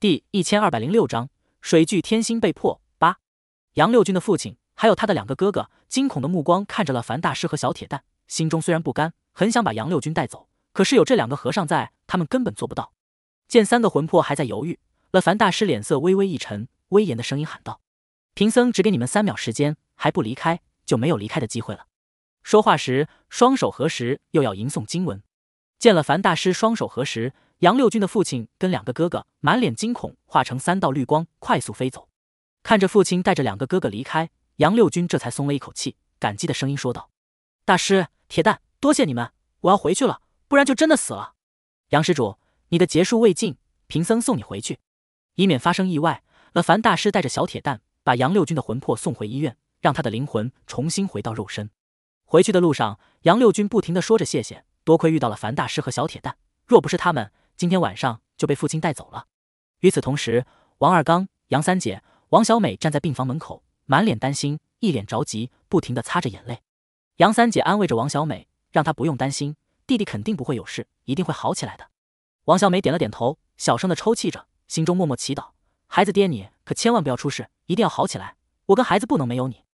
第一千二百零六章水聚天心被破八，杨六军的父亲还有他的两个哥哥，惊恐的目光看着了樊大师和小铁蛋，心中虽然不甘，很想把杨六军带走，可是有这两个和尚在，他们根本做不到。见三个魂魄还在犹豫，了凡大师脸色微微一沉，威严的声音喊道：“贫僧只给你们三秒时间，还不离开，就没有离开的机会了。”说话时，双手合十，又要吟诵经文。见了樊大师双手合十。杨六军的父亲跟两个哥哥满脸惊恐，化成三道绿光快速飞走。看着父亲带着两个哥哥离开，杨六军这才松了一口气，感激的声音说道：“大师，铁蛋，多谢你们，我要回去了，不然就真的死了。”杨施主，你的劫数未尽，贫僧送你回去，以免发生意外。了凡大师带着小铁蛋把杨六军的魂魄送回医院，让他的灵魂重新回到肉身。回去的路上，杨六军不停的说着谢谢，多亏遇到了凡大师和小铁蛋，若不是他们。今天晚上就被父亲带走了。与此同时，王二刚、杨三姐、王小美站在病房门口，满脸担心，一脸着急，不停地擦着眼泪。杨三姐安慰着王小美，让她不用担心，弟弟肯定不会有事，一定会好起来的。王小美点了点头，小声的抽泣着，心中默默祈祷：孩子爹，你可千万不要出事，一定要好起来，我跟孩子不能没有你。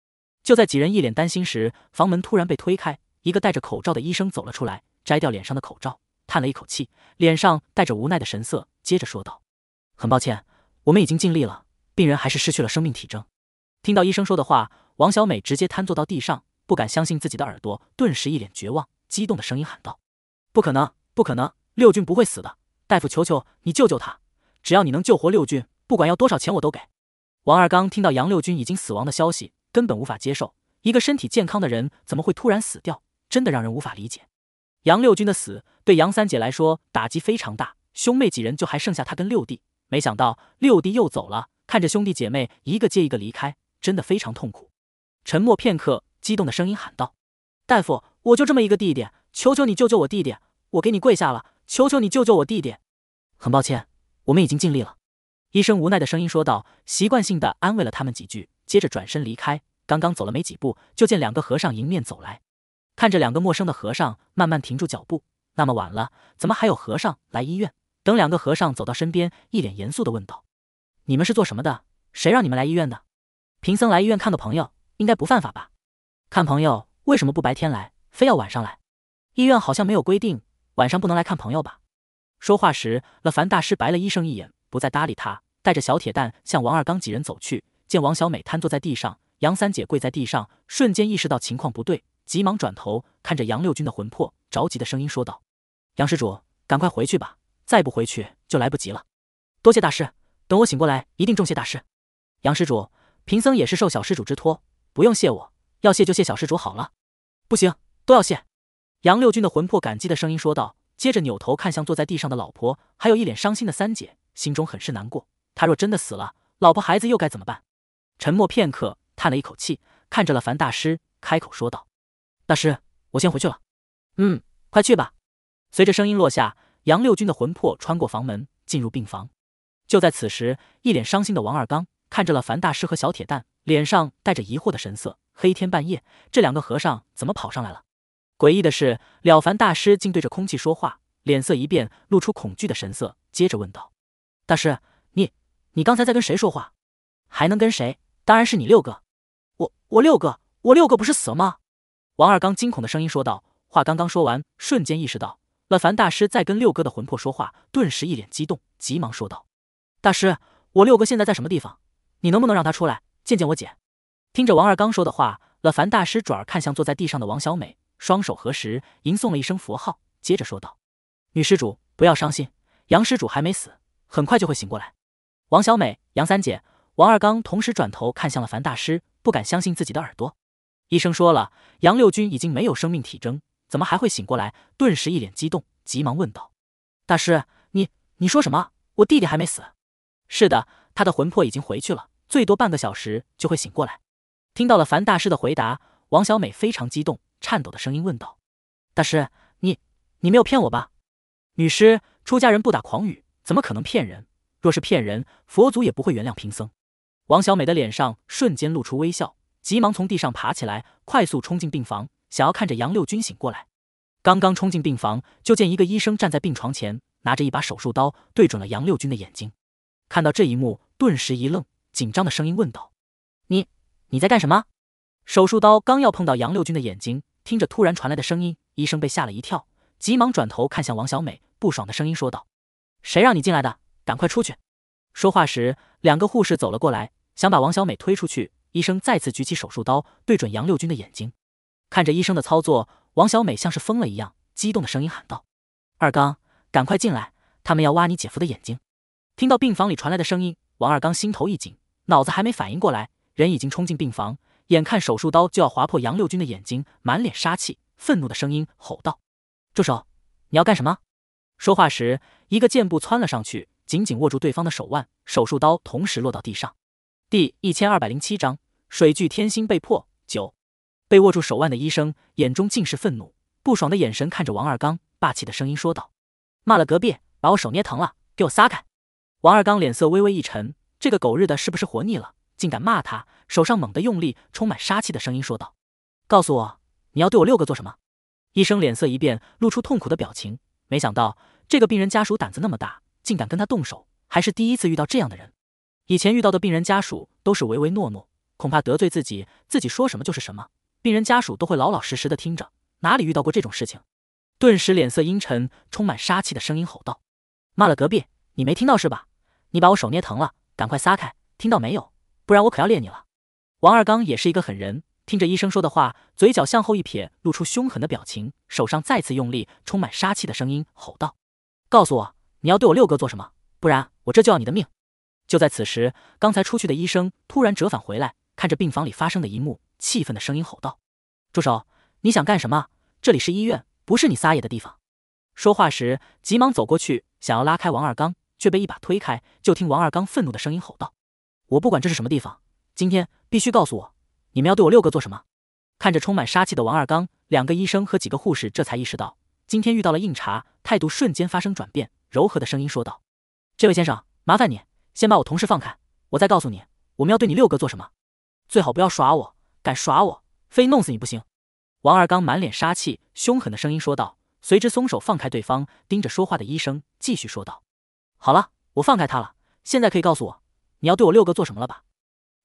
就在几人一脸担心时，房门突然被推开，一个戴着口罩的医生走了出来，摘掉脸上的口罩。叹了一口气，脸上带着无奈的神色，接着说道：“很抱歉，我们已经尽力了，病人还是失去了生命体征。”听到医生说的话，王小美直接瘫坐到地上，不敢相信自己的耳朵，顿时一脸绝望，激动的声音喊道：“不可能，不可能！六军不会死的，大夫，求求你救救他！只要你能救活六军，不管要多少钱我都给。”王二刚听到杨六军已经死亡的消息，根本无法接受，一个身体健康的人怎么会突然死掉？真的让人无法理解。杨六军的死。对杨三姐来说，打击非常大。兄妹几人就还剩下她跟六弟，没想到六弟又走了。看着兄弟姐妹一个接一个离开，真的非常痛苦。沉默片刻，激动的声音喊道：“大夫，我就这么一个弟弟，求求你救救我弟弟！我给你跪下了，求求你救救我弟弟！”很抱歉，我们已经尽力了。”医生无奈的声音说道，习惯性的安慰了他们几句，接着转身离开。刚刚走了没几步，就见两个和尚迎面走来，看着两个陌生的和尚，慢慢停住脚步。那么晚了，怎么还有和尚来医院？等两个和尚走到身边，一脸严肃地问道：“你们是做什么的？谁让你们来医院的？”“贫僧来医院看个朋友，应该不犯法吧？”“看朋友为什么不白天来，非要晚上来？医院好像没有规定晚上不能来看朋友吧？”说话时，乐凡大师白了医生一眼，不再搭理他，带着小铁蛋向王二刚几人走去。见王小美瘫坐在地上，杨三姐跪在地上，瞬间意识到情况不对，急忙转头看着杨六军的魂魄，着急的声音说道。杨施主，赶快回去吧，再不回去就来不及了。多谢大师，等我醒过来一定重谢大师。杨施主，贫僧也是受小施主之托，不用谢我，要谢就谢小施主好了。不行，都要谢。杨六军的魂魄感激的声音说道，接着扭头看向坐在地上的老婆，还有一脸伤心的三姐，心中很是难过。他若真的死了，老婆孩子又该怎么办？沉默片刻，叹了一口气，看着了凡大师，开口说道：“大师，我先回去了。”“嗯，快去吧。”随着声音落下，杨六军的魂魄穿过房门进入病房。就在此时，一脸伤心的王二刚看着了凡大师和小铁蛋，脸上带着疑惑的神色。黑天半夜，这两个和尚怎么跑上来了？诡异的是，了凡大师竟对着空气说话，脸色一变，露出恐惧的神色，接着问道：“大师，你，你刚才在跟谁说话？还能跟谁？当然是你六哥。我，我六哥，我六哥不是死了吗？”王二刚惊恐的声音说道。话刚刚说完，瞬间意识到。了凡大师在跟六哥的魂魄说话，顿时一脸激动，急忙说道：“大师，我六哥现在在什么地方？你能不能让他出来见见我姐？”听着王二刚说的话，了凡大师转而看向坐在地上的王小美，双手合十，吟诵了一声佛号，接着说道：“女施主，不要伤心，杨施主还没死，很快就会醒过来。”王小美、杨三姐、王二刚同时转头看向了凡大师，不敢相信自己的耳朵。医生说了，杨六军已经没有生命体征。怎么还会醒过来？顿时一脸激动，急忙问道：“大师，你你说什么？我弟弟还没死？”“是的，他的魂魄已经回去了，最多半个小时就会醒过来。”听到了樊大师的回答，王小美非常激动，颤抖的声音问道：“大师，你你没有骗我吧？”“女尸，出家人不打诳语，怎么可能骗人？若是骗人，佛祖也不会原谅贫僧。”王小美的脸上瞬间露出微笑，急忙从地上爬起来，快速冲进病房。想要看着杨六军醒过来，刚刚冲进病房，就见一个医生站在病床前，拿着一把手术刀对准了杨六军的眼睛。看到这一幕，顿时一愣，紧张的声音问道：“你，你在干什么？”手术刀刚要碰到杨六军的眼睛，听着突然传来的声音，医生被吓了一跳，急忙转头看向王小美，不爽的声音说道：“谁让你进来的？赶快出去！”说话时，两个护士走了过来，想把王小美推出去。医生再次举起手术刀，对准杨六军的眼睛。看着医生的操作，王小美像是疯了一样，激动的声音喊道：“二刚，赶快进来，他们要挖你姐夫的眼睛！”听到病房里传来的声音，王二刚心头一紧，脑子还没反应过来，人已经冲进病房。眼看手术刀就要划破杨六军的眼睛，满脸杀气，愤怒的声音吼道：“住手！你要干什么？”说话时，一个箭步窜了上去，紧紧握住对方的手腕，手术刀同时落到地上。第一千二百零七章水巨天星被破九。被握住手腕的医生眼中尽是愤怒、不爽的眼神，看着王二刚，霸气的声音说道：“骂了隔壁，把我手捏疼了，给我撒开！”王二刚脸色微微一沉，这个狗日的是不是活腻了，竟敢骂他？手上猛地用力，充满杀气的声音说道：“告诉我，你要对我六个做什么？”医生脸色一变，露出痛苦的表情。没想到这个病人家属胆子那么大，竟敢跟他动手，还是第一次遇到这样的人。以前遇到的病人家属都是唯唯诺诺，恐怕得罪自己，自己说什么就是什么。病人家属都会老老实实的听着，哪里遇到过这种事情？顿时脸色阴沉，充满杀气的声音吼道：“骂了隔壁，你没听到是吧？你把我手捏疼了，赶快撒开！听到没有？不然我可要练你了！”王二刚也是一个狠人，听着医生说的话，嘴角向后一撇，露出凶狠的表情，手上再次用力，充满杀气的声音吼道：“告诉我，你要对我六哥做什么？不然我这就要你的命！”就在此时，刚才出去的医生突然折返回来，看着病房里发生的一幕。气愤的声音吼道：“住手！你想干什么？这里是医院，不是你撒野的地方。”说话时，急忙走过去，想要拉开王二刚，却被一把推开。就听王二刚愤怒的声音吼道：“我不管这是什么地方，今天必须告诉我，你们要对我六哥做什么？”看着充满杀气的王二刚，两个医生和几个护士这才意识到今天遇到了硬茬，态度瞬间发生转变，柔和的声音说道：“这位先生，麻烦你先把我同事放开，我再告诉你，我们要对你六哥做什么。最好不要耍我。”敢耍我，非弄死你不行！王二刚满脸杀气，凶狠的声音说道，随之松手放开对方，盯着说话的医生，继续说道：“好了，我放开他了，现在可以告诉我，你要对我六哥做什么了吧？”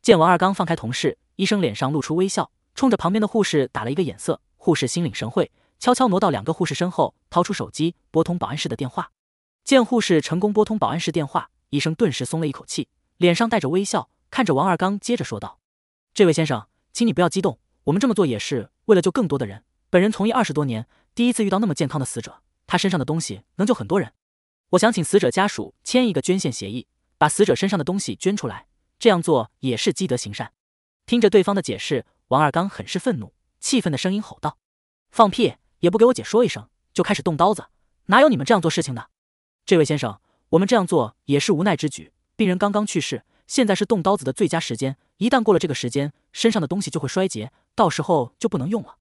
见王二刚放开同事，医生脸上露出微笑，冲着旁边的护士打了一个眼色，护士心领神会，悄悄挪到两个护士身后，掏出手机拨通保安室的电话。见护士成功拨通保安室电话，医生顿时松了一口气，脸上带着微笑看着王二刚，接着说道：“这位先生。”请你不要激动，我们这么做也是为了救更多的人。本人从医二十多年，第一次遇到那么健康的死者，他身上的东西能救很多人。我想请死者家属签一个捐献协议，把死者身上的东西捐出来，这样做也是积德行善。听着对方的解释，王二刚很是愤怒，气愤的声音吼道：“放屁！也不给我姐说一声，就开始动刀子，哪有你们这样做事情的？”这位先生，我们这样做也是无奈之举，病人刚刚去世。现在是动刀子的最佳时间，一旦过了这个时间，身上的东西就会衰竭，到时候就不能用了。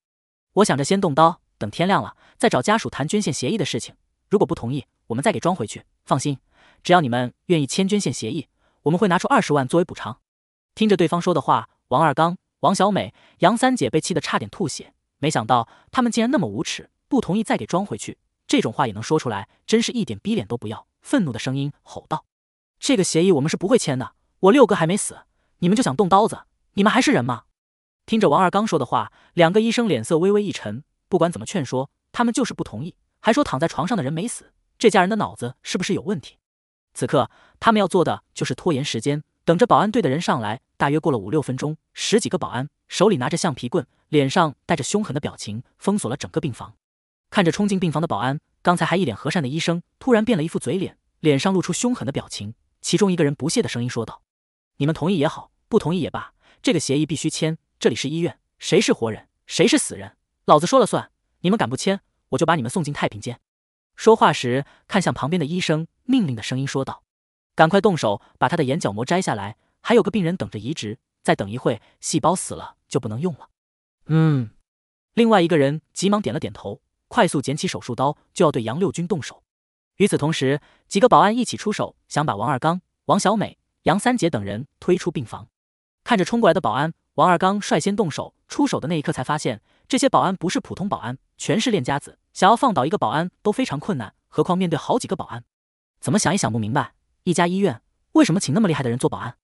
我想着先动刀，等天亮了再找家属谈捐献协议的事情。如果不同意，我们再给装回去。放心，只要你们愿意签捐献协议，我们会拿出二十万作为补偿。听着对方说的话，王二刚、王小美、杨三姐被气得差点吐血。没想到他们竟然那么无耻，不同意再给装回去，这种话也能说出来，真是一点逼脸都不要。愤怒的声音吼道：“这个协议我们是不会签的！”我六哥还没死，你们就想动刀子？你们还是人吗？听着王二刚说的话，两个医生脸色微微一沉。不管怎么劝说，他们就是不同意，还说躺在床上的人没死，这家人的脑子是不是有问题？此刻他们要做的就是拖延时间，等着保安队的人上来。大约过了五六分钟，十几个保安手里拿着橡皮棍，脸上带着凶狠的表情，封锁了整个病房。看着冲进病房的保安，刚才还一脸和善的医生突然变了一副嘴脸，脸上露出凶狠的表情。其中一个人不屑的声音说道。你们同意也好，不同意也罢，这个协议必须签。这里是医院，谁是活人，谁是死人，老子说了算。你们敢不签，我就把你们送进太平间。说话时看向旁边的医生，命令的声音说道：“赶快动手，把他的眼角膜摘下来，还有个病人等着移植，再等一会，细胞死了就不能用了。”嗯。另外一个人急忙点了点头，快速捡起手术刀就要对杨六军动手。与此同时，几个保安一起出手，想把王二刚、王小美。杨三姐等人推出病房，看着冲过来的保安，王二刚率先动手。出手的那一刻，才发现这些保安不是普通保安，全是练家子。想要放倒一个保安都非常困难，何况面对好几个保安？怎么想也想不明白，一家医院为什么请那么厉害的人做保安？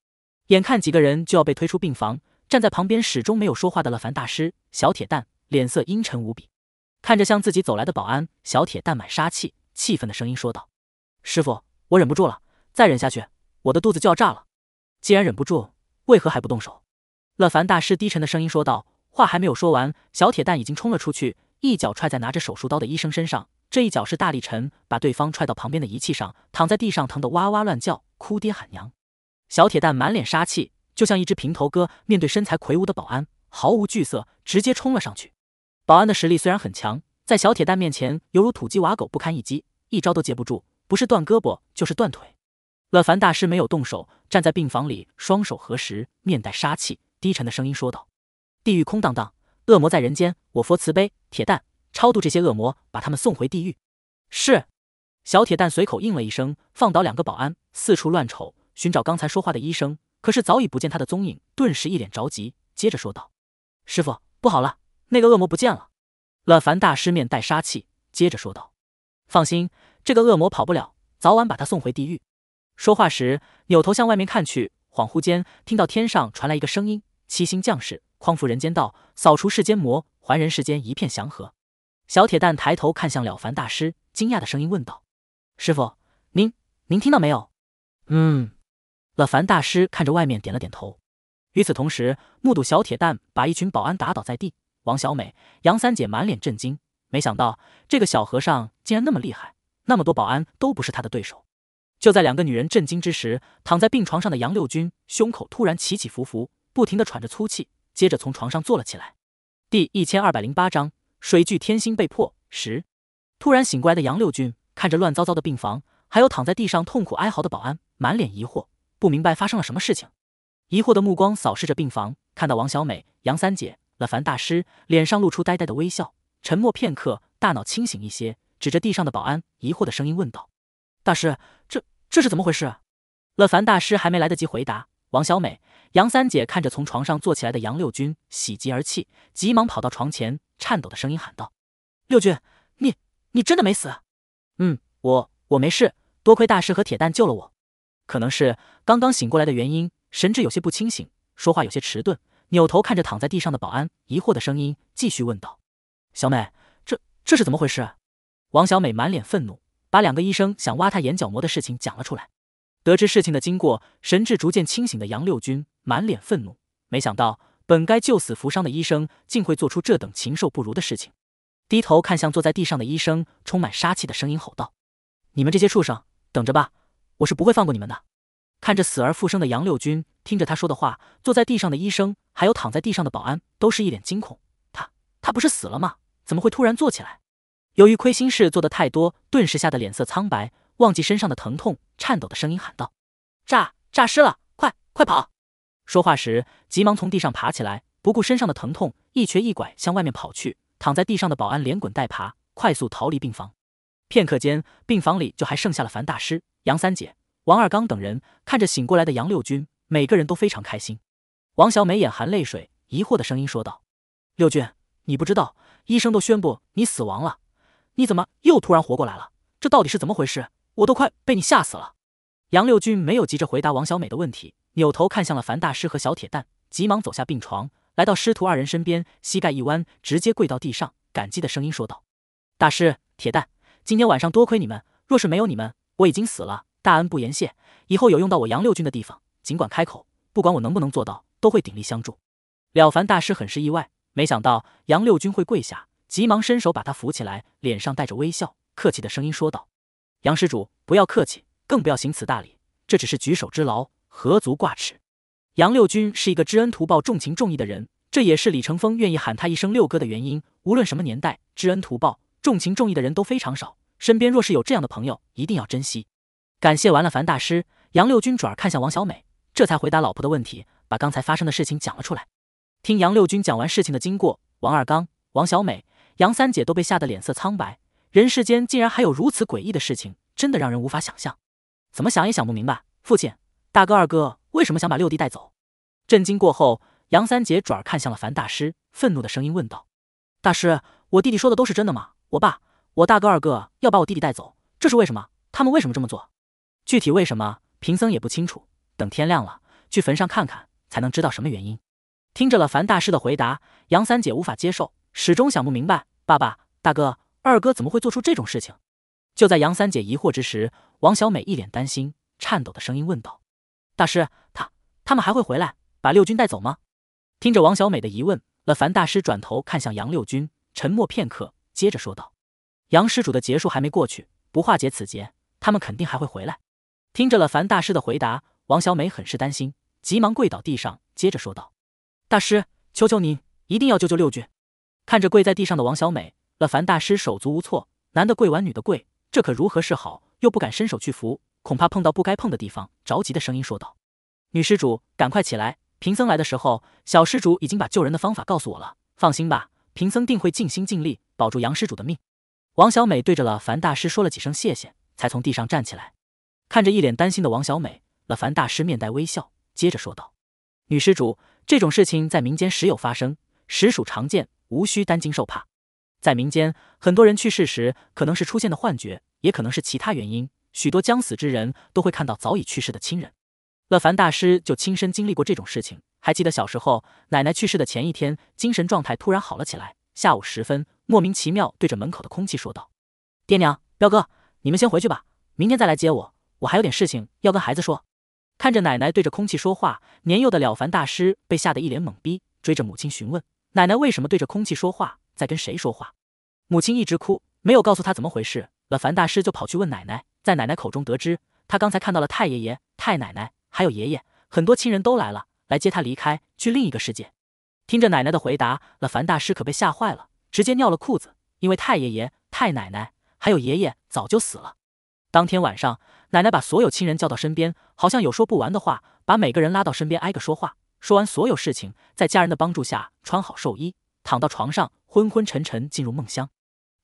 眼看几个人就要被推出病房，站在旁边始终没有说话的乐凡大师小铁蛋脸色阴沉无比，看着向自己走来的保安，小铁蛋满杀气，气愤的声音说道：“师傅，我忍不住了，再忍下去。”我的肚子就要炸了，既然忍不住，为何还不动手？乐凡大师低沉的声音说道。话还没有说完，小铁蛋已经冲了出去，一脚踹在拿着手术刀的医生身上。这一脚是大力沉，把对方踹到旁边的仪器上，躺在地上疼得哇哇乱叫，哭爹喊娘。小铁蛋满脸杀气，就像一只平头哥面对身材魁梧的保安，毫无惧色，直接冲了上去。保安的实力虽然很强，在小铁蛋面前犹如土鸡瓦狗，不堪一击，一招都接不住，不是断胳膊就是断腿。乐凡大师没有动手，站在病房里，双手合十，面带杀气，低沉的声音说道：“地狱空荡荡，恶魔在人间。我佛慈悲，铁蛋，超度这些恶魔，把他们送回地狱。”是。小铁蛋随口应了一声，放倒两个保安，四处乱瞅，寻找刚才说话的医生，可是早已不见他的踪影，顿时一脸着急，接着说道：“师傅，不好了，那个恶魔不见了。”乐凡大师面带杀气，接着说道：“放心，这个恶魔跑不了，早晚把他送回地狱。”说话时，扭头向外面看去，恍惚间听到天上传来一个声音：“七星将士，匡扶人间道，扫除世间魔，还人世间一片祥和。”小铁蛋抬头看向了凡大师，惊讶的声音问道：“师傅，您您听到没有？”“嗯。”了凡大师看着外面点了点头。与此同时，目睹小铁蛋把一群保安打倒在地，王小美、杨三姐满脸震惊，没想到这个小和尚竟然那么厉害，那么多保安都不是他的对手。就在两个女人震惊之时，躺在病床上的杨六军胸口突然起起伏伏，不停地喘着粗气，接着从床上坐了起来。第一千二百零八章水聚天星被破十。突然醒过来的杨六军看着乱糟糟的病房，还有躺在地上痛苦哀嚎的保安，满脸疑惑，不明白发生了什么事情。疑惑的目光扫视着病房，看到王小美、杨三姐、了凡大师，脸上露出呆呆的微笑。沉默片刻，大脑清醒一些，指着地上的保安，疑惑的声音问道：“大师，这？”这是怎么回事？乐凡大师还没来得及回答，王小美、杨三姐看着从床上坐起来的杨六军，喜极而泣，急忙跑到床前，颤抖的声音喊道：“六军，你你真的没死？”“嗯，我我没事，多亏大师和铁蛋救了我。”可能是刚刚醒过来的原因，神志有些不清醒，说话有些迟钝，扭头看着躺在地上的保安，疑惑的声音继续问道：“小美，这这是怎么回事？”王小美满脸愤怒。把两个医生想挖他眼角膜的事情讲了出来。得知事情的经过，神智逐渐清醒的杨六军满脸愤怒。没想到本该救死扶伤的医生，竟会做出这等禽兽不如的事情。低头看向坐在地上的医生，充满杀气的声音吼道：“你们这些畜生，等着吧，我是不会放过你们的！”看着死而复生的杨六军，听着他说的话，坐在地上的医生还有躺在地上的保安都是一脸惊恐。他他不是死了吗？怎么会突然坐起来？由于亏心事做得太多，顿时吓得脸色苍白，忘记身上的疼痛，颤抖的声音喊道：“诈诈尸了，快快跑！”说话时，急忙从地上爬起来，不顾身上的疼痛，一瘸一拐向外面跑去。躺在地上的保安连滚带爬，快速逃离病房。片刻间，病房里就还剩下了樊大师、杨三姐、王二刚等人，看着醒过来的杨六军，每个人都非常开心。王小美眼含泪水，疑惑的声音说道：“六军，你不知道，医生都宣布你死亡了。”你怎么又突然活过来了？这到底是怎么回事？我都快被你吓死了！杨六军没有急着回答王小美的问题，扭头看向了樊大师和小铁蛋，急忙走下病床，来到师徒二人身边，膝盖一弯，直接跪到地上，感激的声音说道：“大师，铁蛋，今天晚上多亏你们，若是没有你们，我已经死了。大恩不言谢，以后有用到我杨六军的地方，尽管开口，不管我能不能做到，都会鼎力相助。”了凡大师很是意外，没想到杨六军会跪下。急忙伸手把他扶起来，脸上带着微笑，客气的声音说道：“杨施主，不要客气，更不要行此大礼，这只是举手之劳，何足挂齿。”杨六军是一个知恩图报、重情重义的人，这也是李成风愿意喊他一声六哥的原因。无论什么年代，知恩图报、重情重义的人都非常少，身边若是有这样的朋友，一定要珍惜。感谢完了樊大师，杨六军转而看向王小美，这才回答老婆的问题，把刚才发生的事情讲了出来。听杨六军讲完事情的经过，王二刚、王小美。杨三姐都被吓得脸色苍白，人世间竟然还有如此诡异的事情，真的让人无法想象。怎么想也想不明白，父亲、大哥、二哥为什么想把六弟带走？震惊过后，杨三姐转而看向了樊大师，愤怒的声音问道：“大师，我弟弟说的都是真的吗？我爸、我大哥、二哥要把我弟弟带走，这是为什么？他们为什么这么做？具体为什么，贫僧也不清楚。等天亮了，去坟上看看，才能知道什么原因。”听着了樊大师的回答，杨三姐无法接受。始终想不明白，爸爸、大哥、二哥怎么会做出这种事情？就在杨三姐疑惑之时，王小美一脸担心，颤抖的声音问道：“大师，他他们还会回来把六军带走吗？”听着王小美的疑问，了凡大师转头看向杨六军，沉默片刻，接着说道：“杨施主的劫数还没过去，不化解此劫，他们肯定还会回来。”听着了凡大师的回答，王小美很是担心，急忙跪倒地上，接着说道：“大师，求求您，一定要救救六军。”看着跪在地上的王小美，了凡大师手足无措，男的跪完，女的跪，这可如何是好？又不敢伸手去扶，恐怕碰到不该碰的地方。着急的声音说道：“女施主，赶快起来！贫僧来的时候，小施主已经把救人的方法告诉我了。放心吧，贫僧定会尽心尽力保住杨施主的命。”王小美对着了凡大师说了几声谢谢，才从地上站起来。看着一脸担心的王小美，了凡大师面带微笑，接着说道：“女施主，这种事情在民间时有发生。”实属常见，无需担惊受怕。在民间，很多人去世时可能是出现的幻觉，也可能是其他原因。许多将死之人都会看到早已去世的亲人。了凡大师就亲身经历过这种事情。还记得小时候，奶奶去世的前一天，精神状态突然好了起来。下午时分，莫名其妙对着门口的空气说道：“爹娘，彪哥，你们先回去吧，明天再来接我，我还有点事情要跟孩子说。”看着奶奶对着空气说话，年幼的了凡大师被吓得一脸懵逼，追着母亲询问。奶奶为什么对着空气说话？在跟谁说话？母亲一直哭，没有告诉他怎么回事了。凡大师就跑去问奶奶，在奶奶口中得知，他刚才看到了太爷爷、太奶奶，还有爷爷，很多亲人都来了，来接他离开，去另一个世界。听着奶奶的回答，了凡大师可被吓坏了，直接尿了裤子，因为太爷爷、太奶奶还有爷爷早就死了。当天晚上，奶奶把所有亲人叫到身边，好像有说不完的话，把每个人拉到身边，挨个说话。说完所有事情，在家人的帮助下穿好寿衣，躺到床上，昏昏沉沉进入梦乡。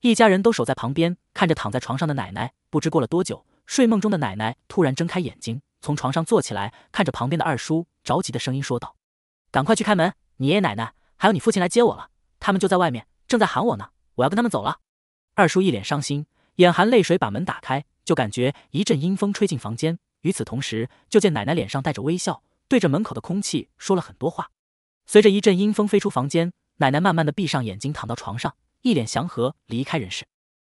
一家人都守在旁边，看着躺在床上的奶奶。不知过了多久，睡梦中的奶奶突然睁开眼睛，从床上坐起来，看着旁边的二叔，着急的声音说道：“赶快去开门，你爷爷奶奶还有你父亲来接我了，他们就在外面，正在喊我呢，我要跟他们走了。”二叔一脸伤心，眼含泪水，把门打开，就感觉一阵阴风吹进房间。与此同时，就见奶奶脸上带着微笑。对着门口的空气说了很多话，随着一阵阴风飞出房间，奶奶慢慢的闭上眼睛，躺到床上，一脸祥和，离开人世。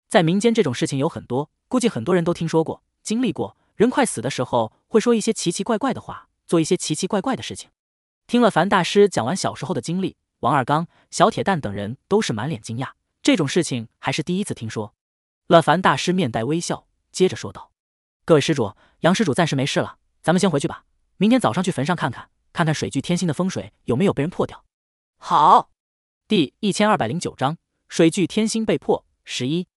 在民间这种事情有很多，估计很多人都听说过、经历过。人快死的时候会说一些奇奇怪怪的话，做一些奇奇怪怪的事情。听了樊大师讲完小时候的经历，王二刚、小铁蛋等人都是满脸惊讶，这种事情还是第一次听说。了凡大师面带微笑，接着说道：“各位施主，杨施主暂时没事了，咱们先回去吧。”明天早上去坟上看看，看看水聚天心的风水有没有被人破掉。好，第一千二百零九章水聚天心被破十一。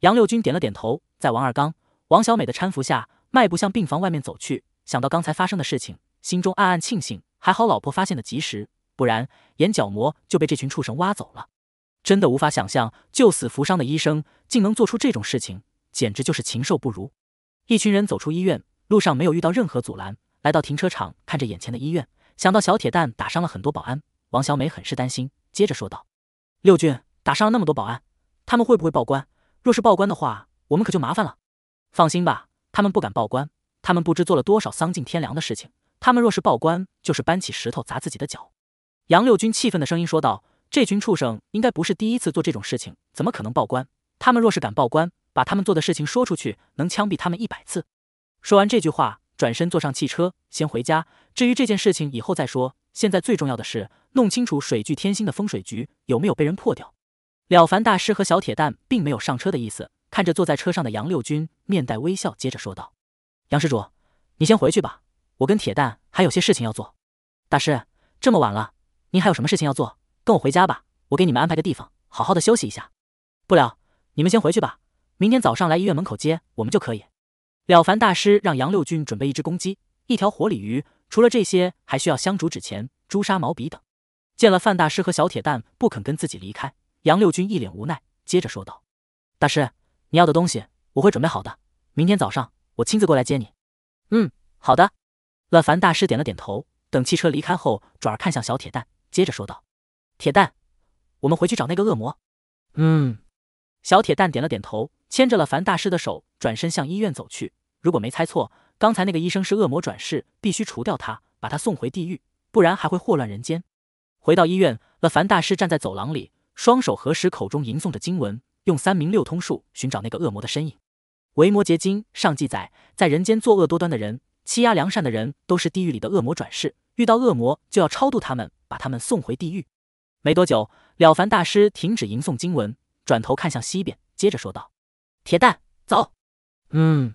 杨六军点了点头，在王二刚、王小美的搀扶下，迈步向病房外面走去。想到刚才发生的事情，心中暗暗庆幸，还好老婆发现的及时，不然眼角膜就被这群畜生挖走了。真的无法想象，救死扶伤的医生竟能做出这种事情，简直就是禽兽不如。一群人走出医院，路上没有遇到任何阻拦。来到停车场，看着眼前的医院，想到小铁蛋打伤了很多保安，王小美很是担心，接着说道：“六军打伤了那么多保安，他们会不会报官？若是报官的话，我们可就麻烦了。”“放心吧，他们不敢报官。他们不知做了多少丧尽天良的事情，他们若是报官，就是搬起石头砸自己的脚。”杨六军气愤的声音说道：“这群畜生应该不是第一次做这种事情，怎么可能报官？他们若是敢报官，把他们做的事情说出去，能枪毙他们一百次。”说完这句话。转身坐上汽车，先回家。至于这件事情，以后再说。现在最重要的是弄清楚水聚天星的风水局有没有被人破掉了。凡大师和小铁蛋并没有上车的意思，看着坐在车上的杨六军，面带微笑，接着说道：“杨施主，你先回去吧，我跟铁蛋还有些事情要做。大师，这么晚了，您还有什么事情要做？跟我回家吧，我给你们安排个地方，好好的休息一下。不了，你们先回去吧，明天早上来医院门口接我们就可以。”了凡大师让杨六军准备一只公鸡、一条活鲤鱼，除了这些，还需要香烛、纸钱、朱砂、毛笔等。见了范大师和小铁蛋不肯跟自己离开，杨六军一脸无奈，接着说道：“大师，你要的东西我会准备好的，明天早上我亲自过来接你。”“嗯，好的。”了凡大师点了点头。等汽车离开后，转而看向小铁蛋，接着说道：“铁蛋，我们回去找那个恶魔。”“嗯。”小铁蛋点了点头，牵着了凡大师的手，转身向医院走去。如果没猜错，刚才那个医生是恶魔转世，必须除掉他，把他送回地狱，不然还会祸乱人间。回到医院，了凡大师站在走廊里，双手合十，口中吟诵着经文，用三明六通术寻找那个恶魔的身影。《维摩诘经》上记载，在人间作恶多端的人、欺压良善的人，都是地狱里的恶魔转世。遇到恶魔就要超度他们，把他们送回地狱。没多久，了凡大师停止吟诵经文，转头看向西边，接着说道：“铁蛋，走。”嗯。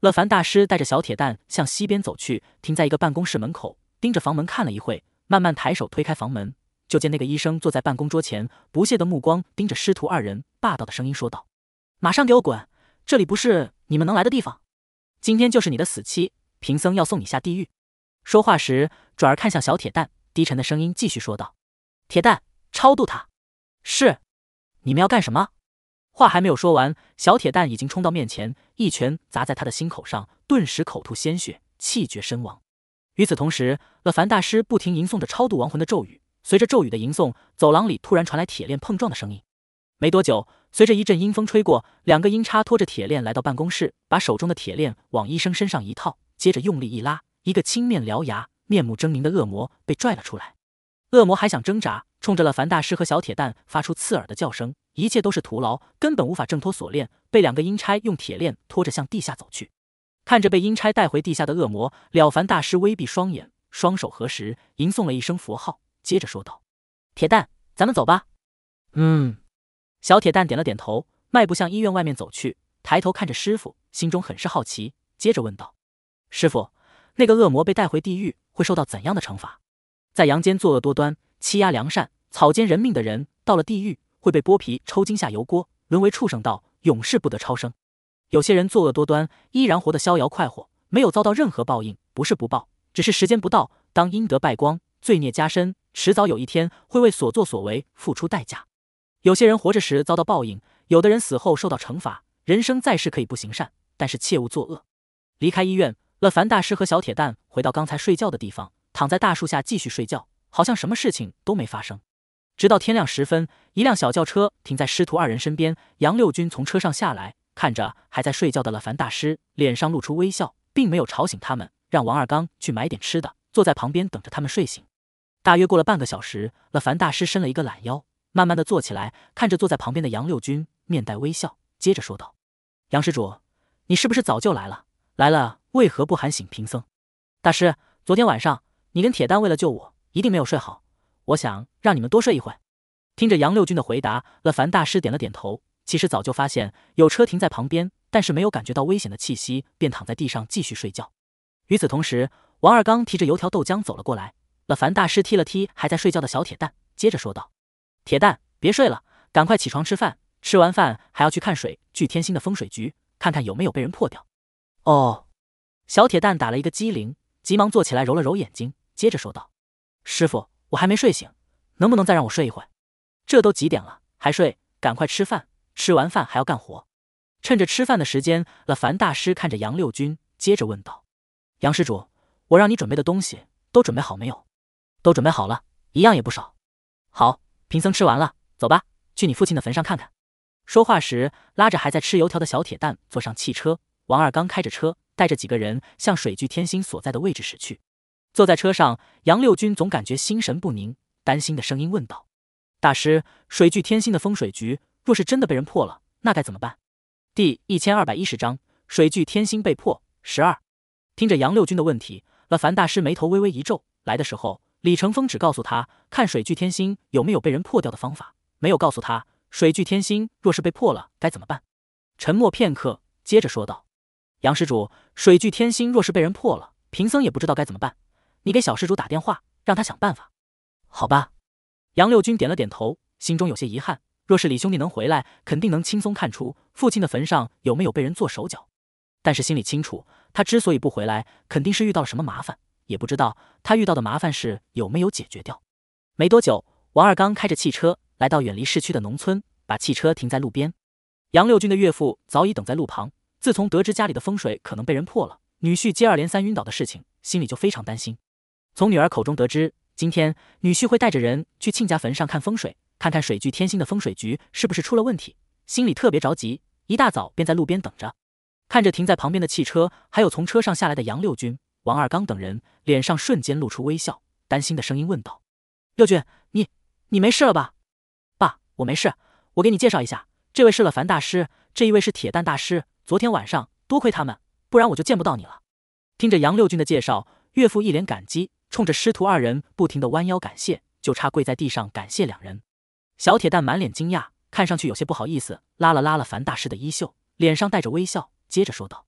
乐凡大师带着小铁蛋向西边走去，停在一个办公室门口，盯着房门看了一会，慢慢抬手推开房门，就见那个医生坐在办公桌前，不屑的目光盯着师徒二人，霸道的声音说道：“马上给我滚，这里不是你们能来的地方。今天就是你的死期，贫僧要送你下地狱。”说话时，转而看向小铁蛋，低沉的声音继续说道：“铁蛋，超度他。是，你们要干什么？”话还没有说完，小铁蛋已经冲到面前，一拳砸在他的心口上，顿时口吐鲜血，气绝身亡。与此同时，了凡大师不停吟诵着超度亡魂的咒语。随着咒语的吟诵，走廊里突然传来铁链碰撞的声音。没多久，随着一阵阴风吹过，两个阴叉拖着铁链来到办公室，把手中的铁链往医生身上一套，接着用力一拉，一个青面獠牙、面目狰狞的恶魔被拽了出来。恶魔还想挣扎。冲着了凡大师和小铁蛋发出刺耳的叫声，一切都是徒劳，根本无法挣脱锁链，被两个阴差用铁链拖着向地下走去。看着被阴差带回地下的恶魔，了凡大师微闭双眼，双手合十，吟诵了一声佛号，接着说道：“铁蛋，咱们走吧。”“嗯。”小铁蛋点了点头，迈步向医院外面走去，抬头看着师傅，心中很是好奇，接着问道：“师傅，那个恶魔被带回地狱会受到怎样的惩罚？在阳间作恶多端。”欺压良善、草菅人命的人，到了地狱会被剥皮抽筋、下油锅，沦为畜生道，永世不得超生。有些人作恶多端，依然活得逍遥快活，没有遭到任何报应。不是不报，只是时间不到。当阴德败光、罪孽加深，迟早有一天会为所作所为付出代价。有些人活着时遭到报应，有的人死后受到惩罚。人生在世可以不行善，但是切勿作恶。离开医院，乐凡大师和小铁蛋回到刚才睡觉的地方，躺在大树下继续睡觉。好像什么事情都没发生，直到天亮时分，一辆小轿车停在师徒二人身边。杨六军从车上下来，看着还在睡觉的了凡大师，脸上露出微笑，并没有吵醒他们，让王二刚去买点吃的，坐在旁边等着他们睡醒。大约过了半个小时，了凡大师伸了一个懒腰，慢慢的坐起来，看着坐在旁边的杨六军，面带微笑，接着说道：“杨施主，你是不是早就来了？来了为何不喊醒贫僧？大师，昨天晚上你跟铁蛋为了救我。”一定没有睡好，我想让你们多睡一会听着杨六军的回答，了凡大师点了点头。其实早就发现有车停在旁边，但是没有感觉到危险的气息，便躺在地上继续睡觉。与此同时，王二刚提着油条豆浆走了过来。了凡大师踢了踢还在睡觉的小铁蛋，接着说道：“铁蛋，别睡了，赶快起床吃饭。吃完饭还要去看水聚天星的风水局，看看有没有被人破掉。”哦，小铁蛋打了一个激灵，急忙坐起来揉了揉眼睛，接着说道。师傅，我还没睡醒，能不能再让我睡一会这都几点了还睡？赶快吃饭，吃完饭还要干活。趁着吃饭的时间，了凡大师看着杨六军，接着问道：“杨施主，我让你准备的东西都准备好没有？都准备好了，一样也不少。好，贫僧吃完了，走吧，去你父亲的坟上看看。”说话时，拉着还在吃油条的小铁蛋坐上汽车，王二刚开着车，带着几个人向水巨天星所在的位置驶去。坐在车上，杨六军总感觉心神不宁，担心的声音问道：“大师，水聚天星的风水局若是真的被人破了，那该怎么办？”第一千二百一十章水聚天星被破十二。听着杨六军的问题，了凡大师眉头微微一皱。来的时候，李成风只告诉他看水聚天星有没有被人破掉的方法，没有告诉他水聚天星若是被破了该怎么办。沉默片刻，接着说道：“杨施主，水聚天星若是被人破了，贫僧也不知道该怎么办。”你给小施主打电话，让他想办法，好吧？杨六军点了点头，心中有些遗憾。若是李兄弟能回来，肯定能轻松看出父亲的坟上有没有被人做手脚。但是心里清楚，他之所以不回来，肯定是遇到了什么麻烦，也不知道他遇到的麻烦事有没有解决掉。没多久，王二刚开着汽车来到远离市区的农村，把汽车停在路边。杨六军的岳父早已等在路旁。自从得知家里的风水可能被人破了，女婿接二连三晕倒的事情，心里就非常担心。从女儿口中得知，今天女婿会带着人去亲家坟上看风水，看看水聚天心的风水局是不是出了问题，心里特别着急。一大早便在路边等着，看着停在旁边的汽车，还有从车上下来的杨六军、王二刚等人，脸上瞬间露出微笑，担心的声音问道：“六军，你你没事了吧？”“爸，我没事。我给你介绍一下，这位是了凡大师，这一位是铁蛋大师。昨天晚上多亏他们，不然我就见不到你了。”听着杨六军的介绍，岳父一脸感激。冲着师徒二人不停的弯腰感谢，就差跪在地上感谢两人。小铁蛋满脸惊讶，看上去有些不好意思，拉了拉了樊大师的衣袖，脸上带着微笑，接着说道：“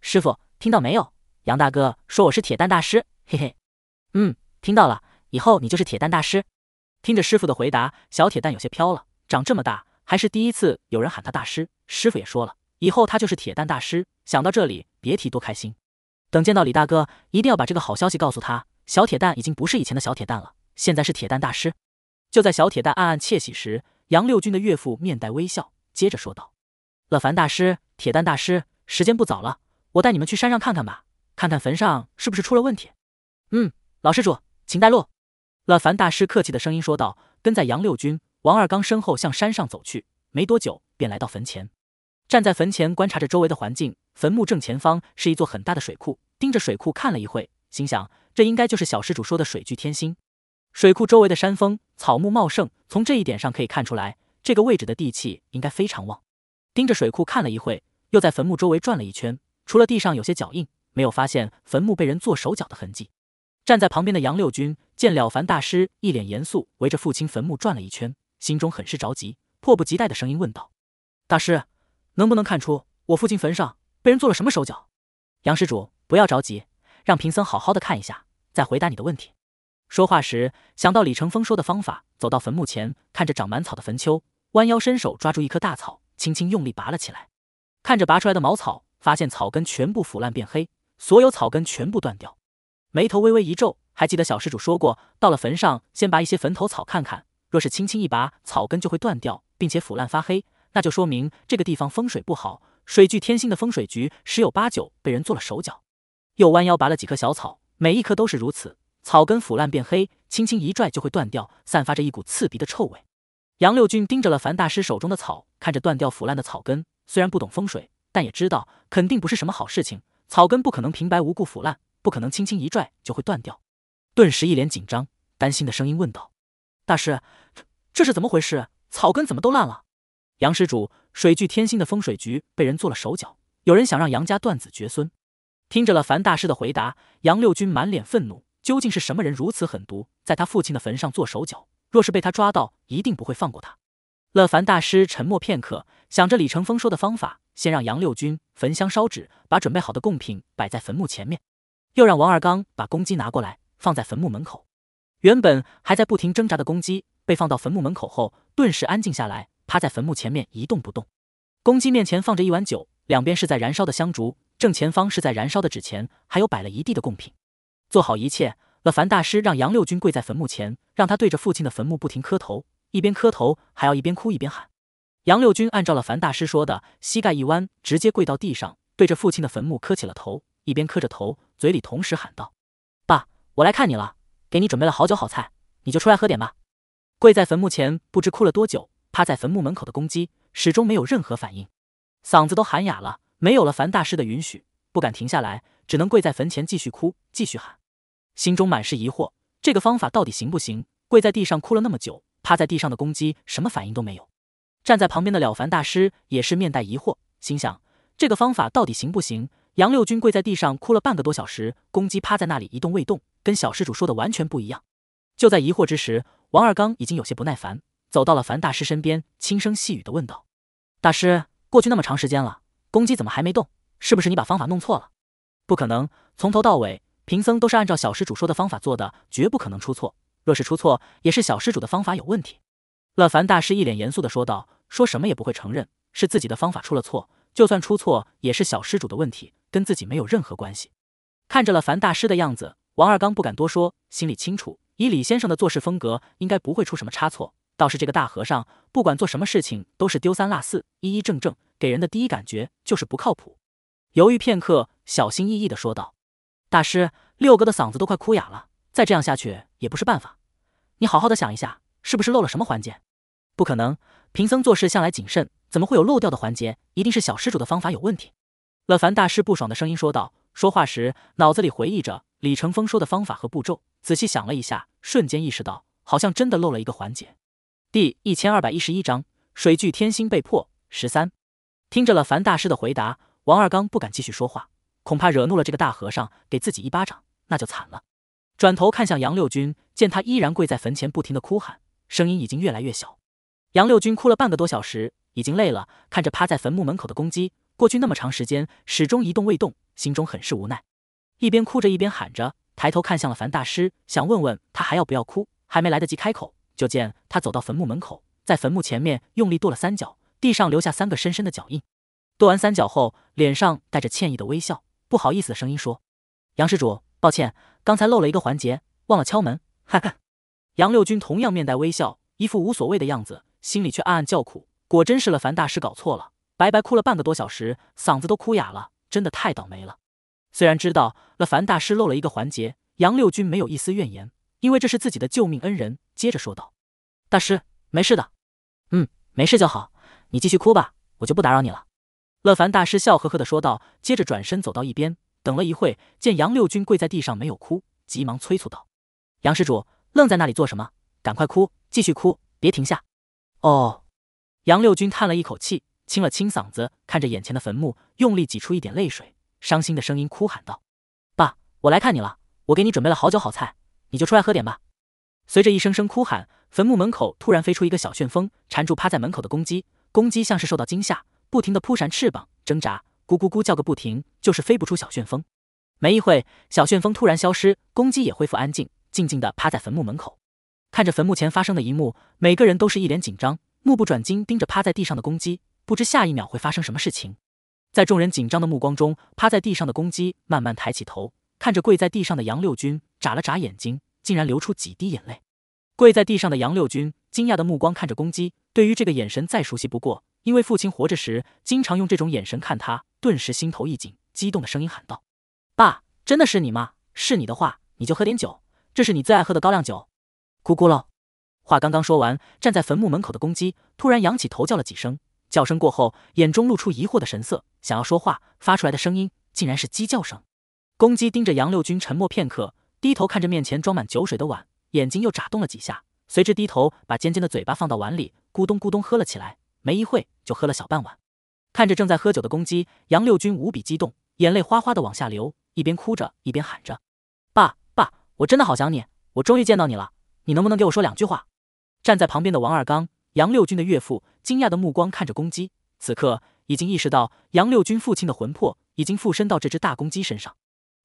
师傅，听到没有？杨大哥说我是铁蛋大师，嘿嘿。”“嗯，听到了，以后你就是铁蛋大师。”听着师傅的回答，小铁蛋有些飘了，长这么大还是第一次有人喊他大师。师傅也说了，以后他就是铁蛋大师。想到这里，别提多开心。等见到李大哥，一定要把这个好消息告诉他。小铁蛋已经不是以前的小铁蛋了，现在是铁蛋大师。就在小铁蛋暗暗窃喜时，杨六军的岳父面带微笑，接着说道：“乐凡大师，铁蛋大师，时间不早了，我带你们去山上看看吧，看看坟上是不是出了问题。”“嗯，老施主，请带路。”乐凡大师客气的声音说道，跟在杨六军、王二刚身后向山上走去。没多久，便来到坟前，站在坟前观察着周围的环境。坟墓正前方是一座很大的水库，盯着水库看了一会，心想。这应该就是小施主说的水聚天心。水库周围的山峰草木茂盛，从这一点上可以看出来，这个位置的地气应该非常旺。盯着水库看了一会，又在坟墓周围转了一圈，除了地上有些脚印，没有发现坟墓被人做手脚的痕迹。站在旁边的杨六军见了凡大师一脸严肃，围着父亲坟墓转了一圈，心中很是着急，迫不及待的声音问道：“大师，能不能看出我父亲坟上被人做了什么手脚？”杨施主，不要着急。让贫僧好好的看一下，再回答你的问题。说话时想到李成风说的方法，走到坟墓前，看着长满草的坟丘，弯腰伸手抓住一棵大草，轻轻用力拔了起来。看着拔出来的茅草，发现草根全部腐烂变黑，所有草根全部断掉。眉头微微一皱，还记得小施主说过，到了坟上，先拔一些坟头草看看，若是轻轻一拔，草根就会断掉，并且腐烂发黑，那就说明这个地方风水不好，水聚天星的风水局十有八九被人做了手脚。又弯腰拔了几棵小草，每一棵都是如此。草根腐烂变黑，轻轻一拽就会断掉，散发着一股刺鼻的臭味。杨六军盯着了樊大师手中的草，看着断掉腐烂的草根，虽然不懂风水，但也知道肯定不是什么好事情。草根不可能平白无故腐烂，不可能轻轻一拽就会断掉。顿时一脸紧张，担心的声音问道：“大师，这这是怎么回事？草根怎么都烂了？”杨施主，水聚天星的风水局被人做了手脚，有人想让杨家断子绝孙。听着了，樊大师的回答，杨六军满脸愤怒。究竟是什么人如此狠毒，在他父亲的坟上做手脚？若是被他抓到，一定不会放过他。乐凡大师沉默片刻，想着李成峰说的方法，先让杨六军焚香烧纸，把准备好的贡品摆在坟墓前面，又让王二刚把公鸡拿过来，放在坟墓门口。原本还在不停挣扎的公鸡，被放到坟墓门口后，顿时安静下来，趴在坟墓前面一动不动。公鸡面前放着一碗酒，两边是在燃烧的香烛。正前方是在燃烧的纸钱，还有摆了一地的贡品。做好一切了，凡大师让杨六军跪在坟墓前，让他对着父亲的坟墓不停磕头，一边磕头还要一边哭一边喊。杨六军按照了凡大师说的，膝盖一弯，直接跪到地上，对着父亲的坟墓磕起了头，一边磕着头，嘴里同时喊道：“爸，我来看你了，给你准备了好酒好菜，你就出来喝点吧。”跪在坟墓前，不知哭了多久，趴在坟墓门口的公鸡始终没有任何反应，嗓子都喊哑了。没有了，樊大师的允许，不敢停下来，只能跪在坟前继续哭，继续喊，心中满是疑惑，这个方法到底行不行？跪在地上哭了那么久，趴在地上的公鸡什么反应都没有。站在旁边的了凡大师也是面带疑惑，心想这个方法到底行不行？杨六军跪在地上哭了半个多小时，公鸡趴在那里一动未动，跟小施主说的完全不一样。就在疑惑之时，王二刚已经有些不耐烦，走到了樊大师身边，轻声细语的问道：“大师，过去那么长时间了。”公鸡怎么还没动？是不是你把方法弄错了？不可能，从头到尾，贫僧都是按照小施主说的方法做的，绝不可能出错。若是出错，也是小施主的方法有问题。乐凡大师一脸严肃的说道，说什么也不会承认是自己的方法出了错。就算出错，也是小施主的问题，跟自己没有任何关系。看着乐凡大师的样子，王二刚不敢多说，心里清楚，以李先生的做事风格，应该不会出什么差错。倒是这个大和尚，不管做什么事情都是丢三落四，一一正正，给人的第一感觉就是不靠谱。犹豫片刻，小心翼翼的说道：“大师，六哥的嗓子都快哭哑了，再这样下去也不是办法。你好好的想一下，是不是漏了什么环节？”“不可能，贫僧做事向来谨慎，怎么会有漏掉的环节？一定是小施主的方法有问题。”乐凡大师不爽的声音说道，说话时脑子里回忆着李成风说的方法和步骤，仔细想了一下，瞬间意识到好像真的漏了一个环节。第一千二百一十一章水聚天星被破十三，听着了樊大师的回答，王二刚不敢继续说话，恐怕惹怒了这个大和尚，给自己一巴掌，那就惨了。转头看向杨六军，见他依然跪在坟前，不停的哭喊，声音已经越来越小。杨六军哭了半个多小时，已经累了，看着趴在坟墓门口的公鸡，过去那么长时间，始终一动未动，心中很是无奈。一边哭着，一边喊着，抬头看向了樊大师，想问问他还要不要哭，还没来得及开口。就见他走到坟墓门口，在坟墓前面用力跺了三脚，地上留下三个深深的脚印。跺完三脚后，脸上带着歉意的微笑，不好意思的声音说：“杨施主，抱歉，刚才漏了一个环节，忘了敲门。”哈哈。杨六军同样面带微笑，一副无所谓的样子，心里却暗暗叫苦。果真是了凡大师搞错了，白白哭了半个多小时，嗓子都哭哑了，真的太倒霉了。虽然知道了凡大师漏了一个环节，杨六军没有一丝怨言。因为这是自己的救命恩人，接着说道：“大师，没事的，嗯，没事就好，你继续哭吧，我就不打扰你了。”乐凡大师笑呵呵的说道，接着转身走到一边，等了一会，见杨六军跪在地上没有哭，急忙催促道：“杨施主，愣在那里做什么？赶快哭，继续哭，别停下！”哦，杨六军叹了一口气，清了清嗓子，看着眼前的坟墓，用力挤出一点泪水，伤心的声音哭喊道：“爸，我来看你了，我给你准备了好酒好菜。”你就出来喝点吧。随着一声声哭喊，坟墓门口突然飞出一个小旋风，缠住趴在门口的公鸡。公鸡像是受到惊吓，不停的扑扇翅膀，挣扎，咕咕咕叫个不停，就是飞不出小旋风。没一会，小旋风突然消失，公鸡也恢复安静，静静的趴在坟墓门口，看着坟墓前发生的一幕，每个人都是一脸紧张，目不转睛盯着趴在地上的公鸡，不知下一秒会发生什么事情。在众人紧张的目光中，趴在地上的公鸡慢慢抬起头，看着跪在地上的杨六军。眨了眨眼睛，竟然流出几滴眼泪。跪在地上的杨六军惊讶的目光看着公鸡，对于这个眼神再熟悉不过，因为父亲活着时经常用这种眼神看他，顿时心头一紧，激动的声音喊道：“爸，真的是你吗？是你的话，你就喝点酒，这是你最爱喝的高粱酒。”咕咕咯，话刚刚说完，站在坟墓门口的公鸡突然扬起头叫了几声，叫声过后，眼中露出疑惑的神色，想要说话，发出来的声音竟然是鸡叫声。公鸡盯着杨六军，沉默片刻。低头看着面前装满酒水的碗，眼睛又眨动了几下，随之低头把尖尖的嘴巴放到碗里，咕咚咕咚喝了起来。没一会就喝了小半碗。看着正在喝酒的公鸡，杨六军无比激动，眼泪哗哗的往下流，一边哭着一边喊着：“爸爸，我真的好想你，我终于见到你了，你能不能给我说两句话？”站在旁边的王二刚，杨六军的岳父，惊讶的目光看着公鸡，此刻已经意识到杨六军父亲的魂魄已经附身到这只大公鸡身上。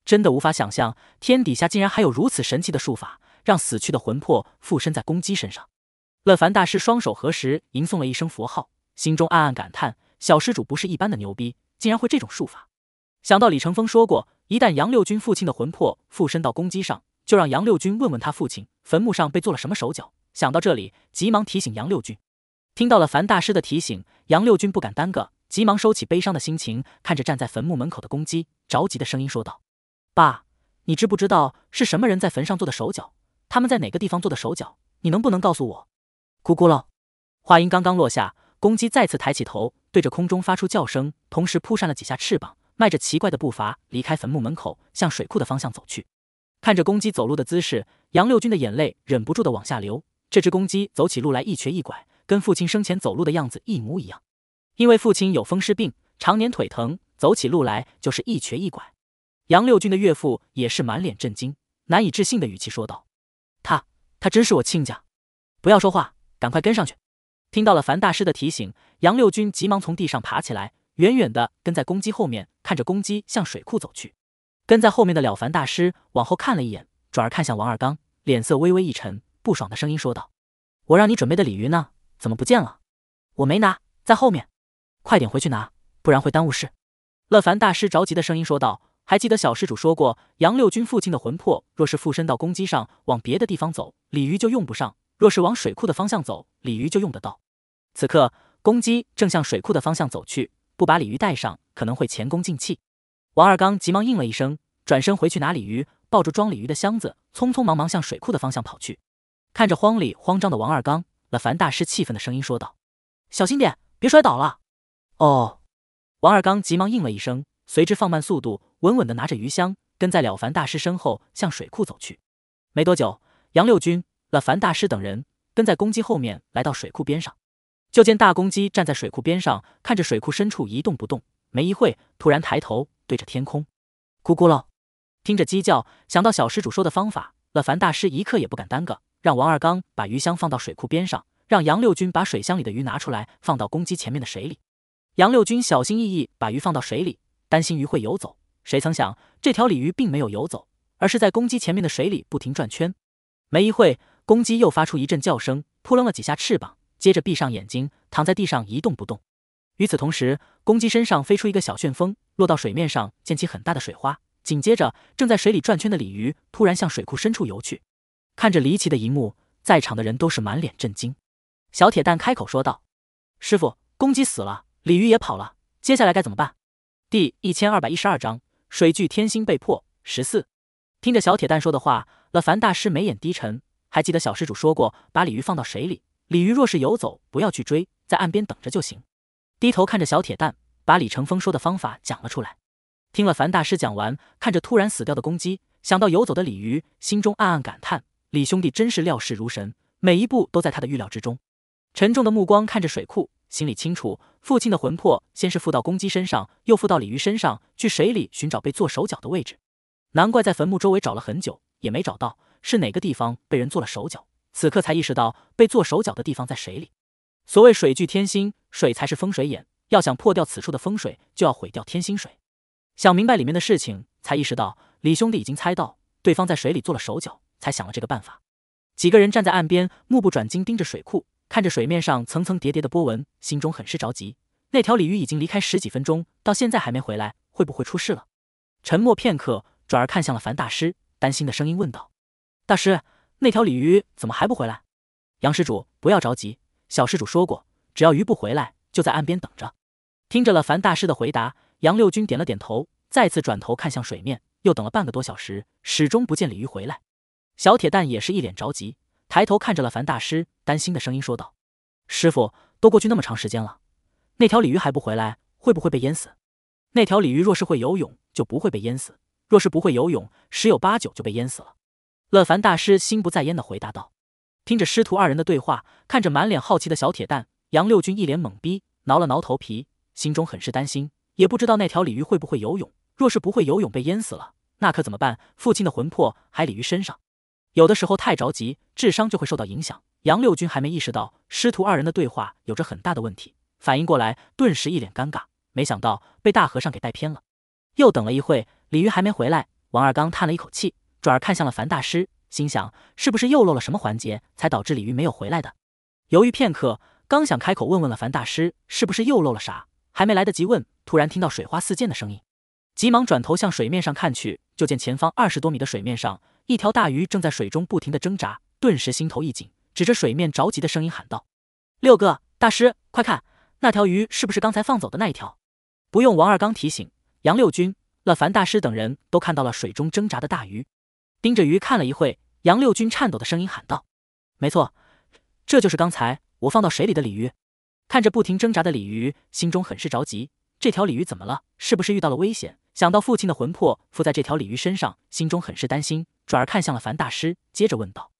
真的无法想象，天底下竟然还有如此神奇的术法，让死去的魂魄附身在公鸡身上。乐凡大师双手合十，吟诵了一声佛号，心中暗暗感叹：小施主不是一般的牛逼，竟然会这种术法。想到李成风说过，一旦杨六军父亲的魂魄附身到公鸡上，就让杨六军问问他父亲坟墓上被做了什么手脚。想到这里，急忙提醒杨六军。听到了凡大师的提醒，杨六军不敢耽搁，急忙收起悲伤的心情，看着站在坟墓门口的公鸡，着急的声音说道。爸，你知不知道是什么人在坟上做的手脚？他们在哪个地方做的手脚？你能不能告诉我？咕咕了。话音刚刚落下，公鸡再次抬起头，对着空中发出叫声，同时扑扇了几下翅膀，迈着奇怪的步伐离开坟墓门口，向水库的方向走去。看着公鸡走路的姿势，杨六军的眼泪忍不住的往下流。这只公鸡走起路来一瘸一拐，跟父亲生前走路的样子一模一样。因为父亲有风湿病，常年腿疼，走起路来就是一瘸一拐。杨六军的岳父也是满脸震惊、难以置信的语气说道：“他，他真是我亲家！”不要说话，赶快跟上去。听到了樊大师的提醒，杨六军急忙从地上爬起来，远远的跟在公鸡后面，看着公鸡向水库走去。跟在后面的了凡大师往后看了一眼，转而看向王二刚，脸色微微一沉，不爽的声音说道：“我让你准备的鲤鱼呢？怎么不见了？”“我没拿，在后面。”“快点回去拿，不然会耽误事。”乐凡大师着急的声音说道。还记得小施主说过，杨六军父亲的魂魄若是附身到公鸡上，往别的地方走，鲤鱼就用不上；若是往水库的方向走，鲤鱼就用得到。此刻，公鸡正向水库的方向走去，不把鲤鱼带上，可能会前功尽弃。王二刚急忙应了一声，转身回去拿鲤鱼，抱住装鲤鱼的箱子，匆匆忙忙向水库的方向跑去。看着慌里慌张的王二刚，了凡大师气愤的声音说道：“小心点，别摔倒了。”哦。王二刚急忙应了一声，随之放慢速度。稳稳地拿着鱼香，跟在了凡大师身后向水库走去。没多久，杨六军、了凡大师等人跟在公鸡后面来到水库边上，就见大公鸡站在水库边上，看着水库深处一动不动。没一会，突然抬头对着天空咕咕喽。听着鸡叫，想到小施主说的方法，了凡大师一刻也不敢耽搁，让王二刚把鱼箱放到水库边上，让杨六军把水箱里的鱼拿出来放到公鸡前面的水里。杨六军小心翼翼把鱼放到水里，担心鱼会游走。谁曾想，这条鲤鱼并没有游走，而是在公鸡前面的水里不停转圈。没一会公鸡又发出一阵叫声，扑棱了几下翅膀，接着闭上眼睛，躺在地上一动不动。与此同时，公鸡身上飞出一个小旋风，落到水面上，溅起很大的水花。紧接着，正在水里转圈的鲤鱼突然向水库深处游去。看着离奇的一幕，在场的人都是满脸震惊。小铁蛋开口说道：“师傅，公鸡死了，鲤鱼也跑了，接下来该怎么办？”第一千二百一十二章。水巨天星被破十四，听着小铁蛋说的话，了凡大师眉眼低沉，还记得小施主说过，把鲤鱼放到水里，鲤鱼若是游走，不要去追，在岸边等着就行。低头看着小铁蛋，把李成风说的方法讲了出来。听了凡大师讲完，看着突然死掉的公鸡，想到游走的鲤鱼，心中暗暗感叹：李兄弟真是料事如神，每一步都在他的预料之中。沉重的目光看着水库，心里清楚。父亲的魂魄先是附到公鸡身上，又附到鲤鱼身上，去水里寻找被做手脚的位置。难怪在坟墓周围找了很久也没找到是哪个地方被人做了手脚，此刻才意识到被做手脚的地方在水里。所谓水聚天心，水才是风水眼，要想破掉此处的风水，就要毁掉天心水。想明白里面的事情，才意识到李兄弟已经猜到对方在水里做了手脚，才想了这个办法。几个人站在岸边，目不转睛盯着水库。看着水面上层层叠叠的波纹，心中很是着急。那条鲤鱼已经离开十几分钟，到现在还没回来，会不会出事了？沉默片刻，转而看向了樊大师，担心的声音问道：“大师，那条鲤鱼怎么还不回来？”杨施主，不要着急。小施主说过，只要鱼不回来，就在岸边等着。听着了樊大师的回答，杨六军点了点头，再次转头看向水面，又等了半个多小时，始终不见鲤鱼回来。小铁蛋也是一脸着急。抬头看着乐凡大师，担心的声音说道：“师傅，都过去那么长时间了，那条鲤鱼还不回来，会不会被淹死？那条鲤鱼若是会游泳，就不会被淹死；若是不会游泳，十有八九就被淹死了。”乐凡大师心不在焉的回答道。听着师徒二人的对话，看着满脸好奇的小铁蛋，杨六军一脸懵逼，挠了挠头皮，心中很是担心，也不知道那条鲤鱼会不会游泳。若是不会游泳被淹死了，那可怎么办？父亲的魂魄还鲤鱼身上。有的时候太着急，智商就会受到影响。杨六军还没意识到师徒二人的对话有着很大的问题，反应过来，顿时一脸尴尬。没想到被大和尚给带偏了。又等了一会，鲤鱼还没回来，王二刚叹了一口气，转而看向了樊大师，心想是不是又漏了什么环节，才导致鲤鱼没有回来的？犹豫片刻，刚想开口问问了樊大师，是不是又漏了啥，还没来得及问，突然听到水花四溅的声音，急忙转头向水面上看去，就见前方二十多米的水面上。一条大鱼正在水中不停的挣扎，顿时心头一紧，指着水面着急的声音喊道：“六哥，大师，快看，那条鱼是不是刚才放走的那一条？”不用王二刚提醒，杨六军、乐凡大师等人都看到了水中挣扎的大鱼，盯着鱼看了一会，杨六军颤抖的声音喊道：“没错，这就是刚才我放到水里的鲤鱼。”看着不停挣扎的鲤鱼，心中很是着急，这条鲤鱼怎么了？是不是遇到了危险？想到父亲的魂魄附在这条鲤鱼身上，心中很是担心。转而看向了樊大师，接着问道：“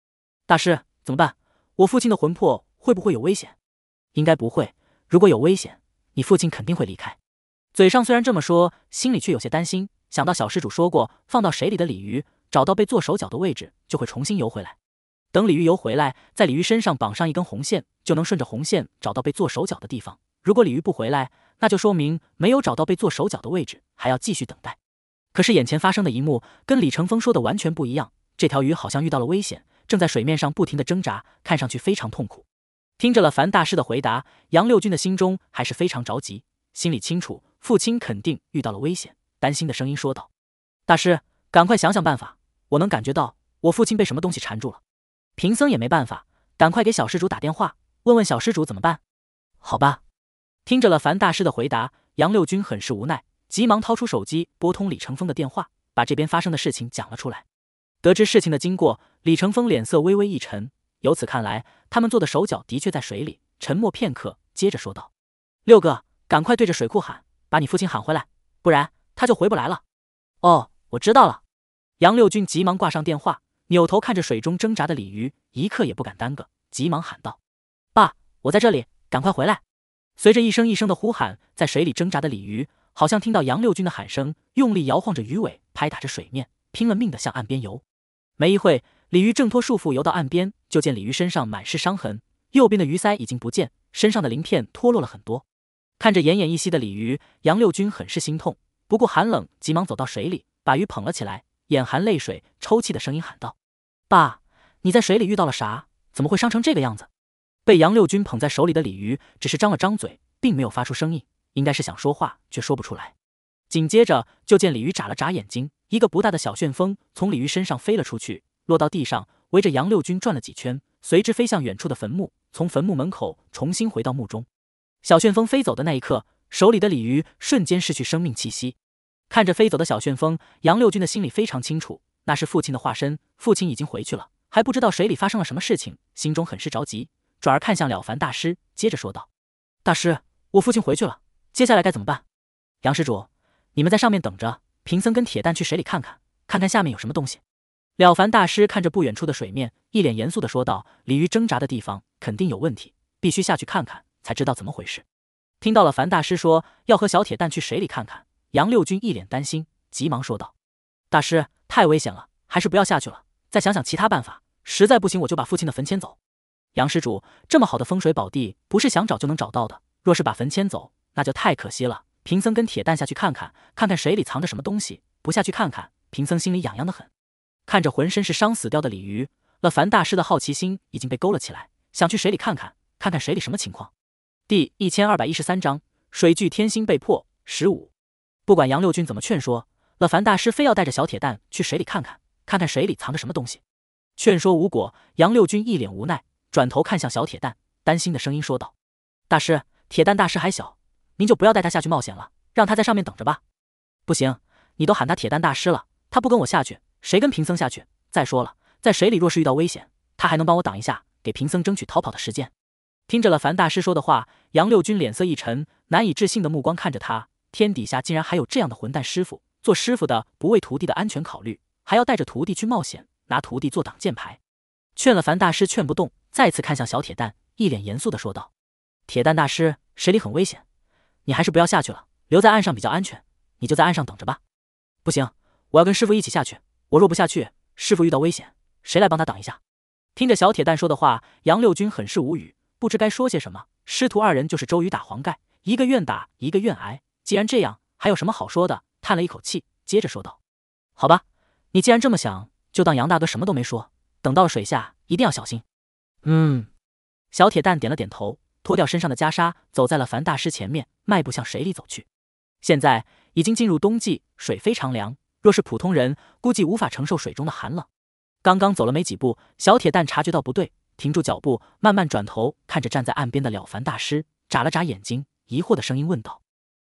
大师怎么办？我父亲的魂魄会不会有危险？”“应该不会。如果有危险，你父亲肯定会离开。”嘴上虽然这么说，心里却有些担心。想到小施主说过，放到水里的鲤鱼，找到被做手脚的位置就会重新游回来。等鲤鱼游回来，在鲤鱼身上绑上一根红线，就能顺着红线找到被做手脚的地方。如果鲤鱼不回来，那就说明没有找到被做手脚的位置，还要继续等待。可是眼前发生的一幕跟李成风说的完全不一样，这条鱼好像遇到了危险，正在水面上不停地挣扎，看上去非常痛苦。听着了樊大师的回答，杨六军的心中还是非常着急，心里清楚父亲肯定遇到了危险，担心的声音说道：“大师，赶快想想办法，我能感觉到我父亲被什么东西缠住了。”贫僧也没办法，赶快给小施主打电话，问问小施主怎么办？好吧。听着了樊大师的回答，杨六军很是无奈。急忙掏出手机，拨通李成峰的电话，把这边发生的事情讲了出来。得知事情的经过，李成峰脸色微微一沉。由此看来，他们做的手脚的确在水里。沉默片刻，接着说道：“六哥，赶快对着水库喊，把你父亲喊回来，不然他就回不来了。”“哦，我知道了。”杨六军急忙挂上电话，扭头看着水中挣扎的鲤鱼，一刻也不敢耽搁，急忙喊道：“爸，我在这里，赶快回来！”随着一声一声的呼喊，在水里挣扎的鲤鱼。好像听到杨六军的喊声，用力摇晃着鱼尾，拍打着水面，拼了命的向岸边游。没一会，鲤鱼挣脱束缚游到岸边，就见鲤鱼身上满是伤痕，右边的鱼鳃已经不见，身上的鳞片脱落了很多。看着奄奄一息的鲤鱼，杨六军很是心痛，不顾寒冷，急忙走到水里，把鱼捧了起来，眼含泪水，抽泣的声音喊道：“爸，你在水里遇到了啥？怎么会伤成这个样子？”被杨六军捧在手里的鲤鱼只是张了张嘴，并没有发出声音。应该是想说话却说不出来，紧接着就见鲤鱼眨了眨眼睛，一个不大的小旋风从鲤鱼身上飞了出去，落到地上，围着杨六军转了几圈，随之飞向远处的坟墓，从坟墓门口重新回到墓中。小旋风飞走的那一刻，手里的鲤鱼瞬间失去生命气息。看着飞走的小旋风，杨六军的心里非常清楚，那是父亲的化身，父亲已经回去了，还不知道水里发生了什么事情，心中很是着急，转而看向了凡大师，接着说道：“大师，我父亲回去了。”接下来该怎么办，杨施主，你们在上面等着，贫僧跟铁蛋去水里看看，看看下面有什么东西。了凡大师看着不远处的水面，一脸严肃的说道：“鲤鱼挣扎的地方肯定有问题，必须下去看看，才知道怎么回事。”听到了凡大师说要和小铁蛋去水里看看，杨六军一脸担心，急忙说道：“大师，太危险了，还是不要下去了。再想想其他办法，实在不行我就把父亲的坟迁走。”杨施主，这么好的风水宝地，不是想找就能找到的。若是把坟迁走，那就太可惜了，贫僧跟铁蛋下去看看，看看水里藏着什么东西。不下去看看，贫僧心里痒痒的很。看着浑身是伤死掉的鲤鱼，乐凡大师的好奇心已经被勾了起来，想去水里看看，看看水里什么情况。第一千二百一十三章水聚天心被破十五。不管杨六军怎么劝说，乐凡大师非要带着小铁蛋去水里看看，看看水里藏着什么东西。劝说无果，杨六军一脸无奈，转头看向小铁蛋，担心的声音说道：“大师，铁蛋大师还小。”您就不要带他下去冒险了，让他在上面等着吧。不行，你都喊他铁蛋大师了，他不跟我下去，谁跟贫僧下去？再说了，在水里若是遇到危险，他还能帮我挡一下，给贫僧争取逃跑的时间。听着了，樊大师说的话，杨六军脸色一沉，难以置信的目光看着他，天底下竟然还有这样的混蛋师傅，做师傅的不为徒弟的安全考虑，还要带着徒弟去冒险，拿徒弟做挡箭牌。劝了樊大师劝不动，再次看向小铁蛋，一脸严肃的说道：“铁蛋大师，水里很危险。”你还是不要下去了，留在岸上比较安全。你就在岸上等着吧。不行，我要跟师傅一起下去。我若不下去，师傅遇到危险，谁来帮他挡一下？听着小铁蛋说的话，杨六军很是无语，不知该说些什么。师徒二人就是周瑜打黄盖，一个愿打，一个愿挨。既然这样，还有什么好说的？叹了一口气，接着说道：“好吧，你既然这么想，就当杨大哥什么都没说。等到了水下，一定要小心。”嗯，小铁蛋点了点头。脱掉身上的袈裟，走在了樊大师前面，迈步向水里走去。现在已经进入冬季，水非常凉，若是普通人，估计无法承受水中的寒冷。刚刚走了没几步，小铁蛋察觉到不对，停住脚步，慢慢转头看着站在岸边的了凡大师，眨了眨眼睛，疑惑的声音问道：“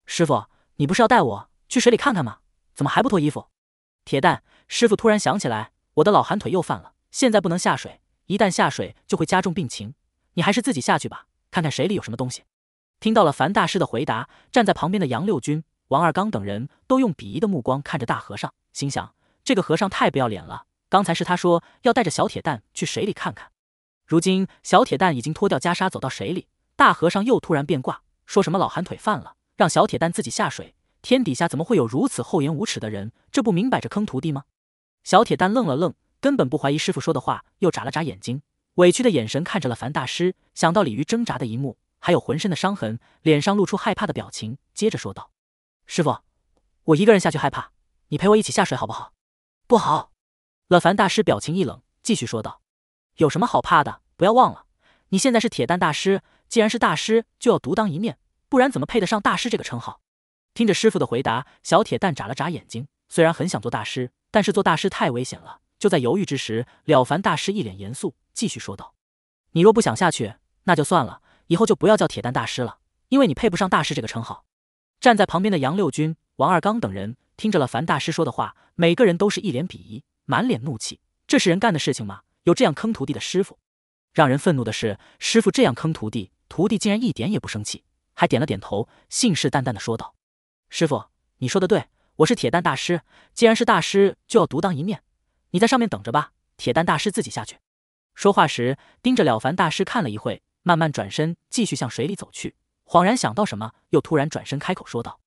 师傅，你不是要带我去水里看看吗？怎么还不脱衣服？”铁蛋师傅突然想起来，我的老寒腿又犯了，现在不能下水，一旦下水就会加重病情。你还是自己下去吧。看看水里有什么东西。听到了樊大师的回答，站在旁边的杨六军、王二刚等人都用鄙夷的目光看着大和尚，心想：这个和尚太不要脸了。刚才是他说要带着小铁蛋去水里看看，如今小铁蛋已经脱掉袈裟走到水里，大和尚又突然变卦，说什么老寒腿犯了，让小铁蛋自己下水。天底下怎么会有如此厚颜无耻的人？这不明摆着坑徒弟吗？小铁蛋愣了愣，根本不怀疑师傅说的话，又眨了眨眼睛。委屈的眼神看着了凡大师，想到鲤鱼挣扎的一幕，还有浑身的伤痕，脸上露出害怕的表情，接着说道：“师傅，我一个人下去害怕，你陪我一起下水好不好？”“不好。”了凡大师表情一冷，继续说道：“有什么好怕的？不要忘了，你现在是铁蛋大师，既然是大师，就要独当一面，不然怎么配得上大师这个称号？”听着师傅的回答，小铁蛋眨了眨眼睛，虽然很想做大师，但是做大师太危险了。就在犹豫之时，了凡大师一脸严肃。继续说道：“你若不想下去，那就算了。以后就不要叫铁蛋大师了，因为你配不上大师这个称号。”站在旁边的杨六军、王二刚等人听着了樊大师说的话，每个人都是一脸鄙夷，满脸怒气。这是人干的事情吗？有这样坑徒弟的师傅？让人愤怒的是，师傅这样坑徒弟，徒弟竟然一点也不生气，还点了点头，信誓旦旦地说道：“师傅，你说的对，我是铁蛋大师。既然是大师，就要独当一面。你在上面等着吧，铁蛋大师自己下去。”说话时盯着了凡大师看了一会，慢慢转身继续向水里走去。恍然想到什么，又突然转身开口说道：“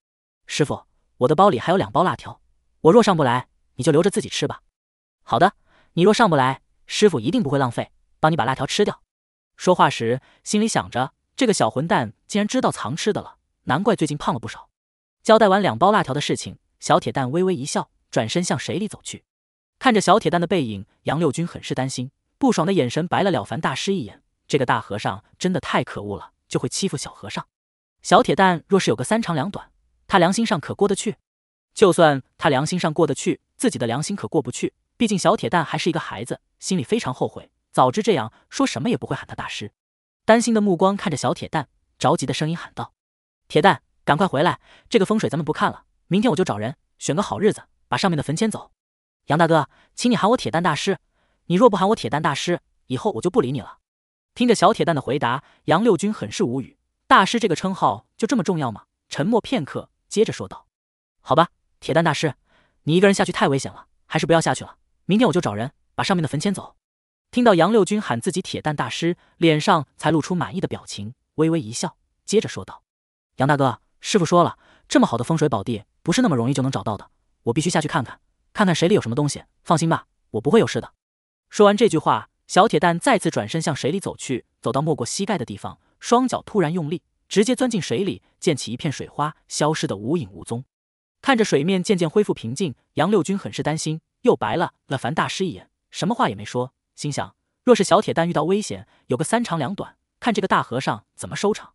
师傅，我的包里还有两包辣条，我若上不来，你就留着自己吃吧。”“好的，你若上不来，师傅一定不会浪费，帮你把辣条吃掉。”说话时心里想着，这个小混蛋竟然知道藏吃的了，难怪最近胖了不少。交代完两包辣条的事情，小铁蛋微微一笑，转身向水里走去。看着小铁蛋的背影，杨六军很是担心。不爽的眼神白了了凡大师一眼，这个大和尚真的太可恶了，就会欺负小和尚。小铁蛋若是有个三长两短，他良心上可过得去？就算他良心上过得去，自己的良心可过不去。毕竟小铁蛋还是一个孩子，心里非常后悔。早知这样，说什么也不会喊他大师。担心的目光看着小铁蛋，着急的声音喊道：“铁蛋，赶快回来！这个风水咱们不看了，明天我就找人选个好日子，把上面的坟迁走。”杨大哥，请你喊我铁蛋大师。你若不喊我铁蛋大师，以后我就不理你了。听着小铁蛋的回答，杨六军很是无语。大师这个称号就这么重要吗？沉默片刻，接着说道：“好吧，铁蛋大师，你一个人下去太危险了，还是不要下去了。明天我就找人把上面的坟迁走。”听到杨六军喊自己铁蛋大师，脸上才露出满意的表情，微微一笑，接着说道：“杨大哥，师傅说了，这么好的风水宝地不是那么容易就能找到的，我必须下去看看，看看水里有什么东西。放心吧，我不会有事的。”说完这句话，小铁蛋再次转身向水里走去，走到没过膝盖的地方，双脚突然用力，直接钻进水里，溅起一片水花，消失得无影无踪。看着水面渐渐恢复平静，杨六军很是担心，又白了了凡大师一眼，什么话也没说，心想：若是小铁蛋遇到危险，有个三长两短，看这个大和尚怎么收场。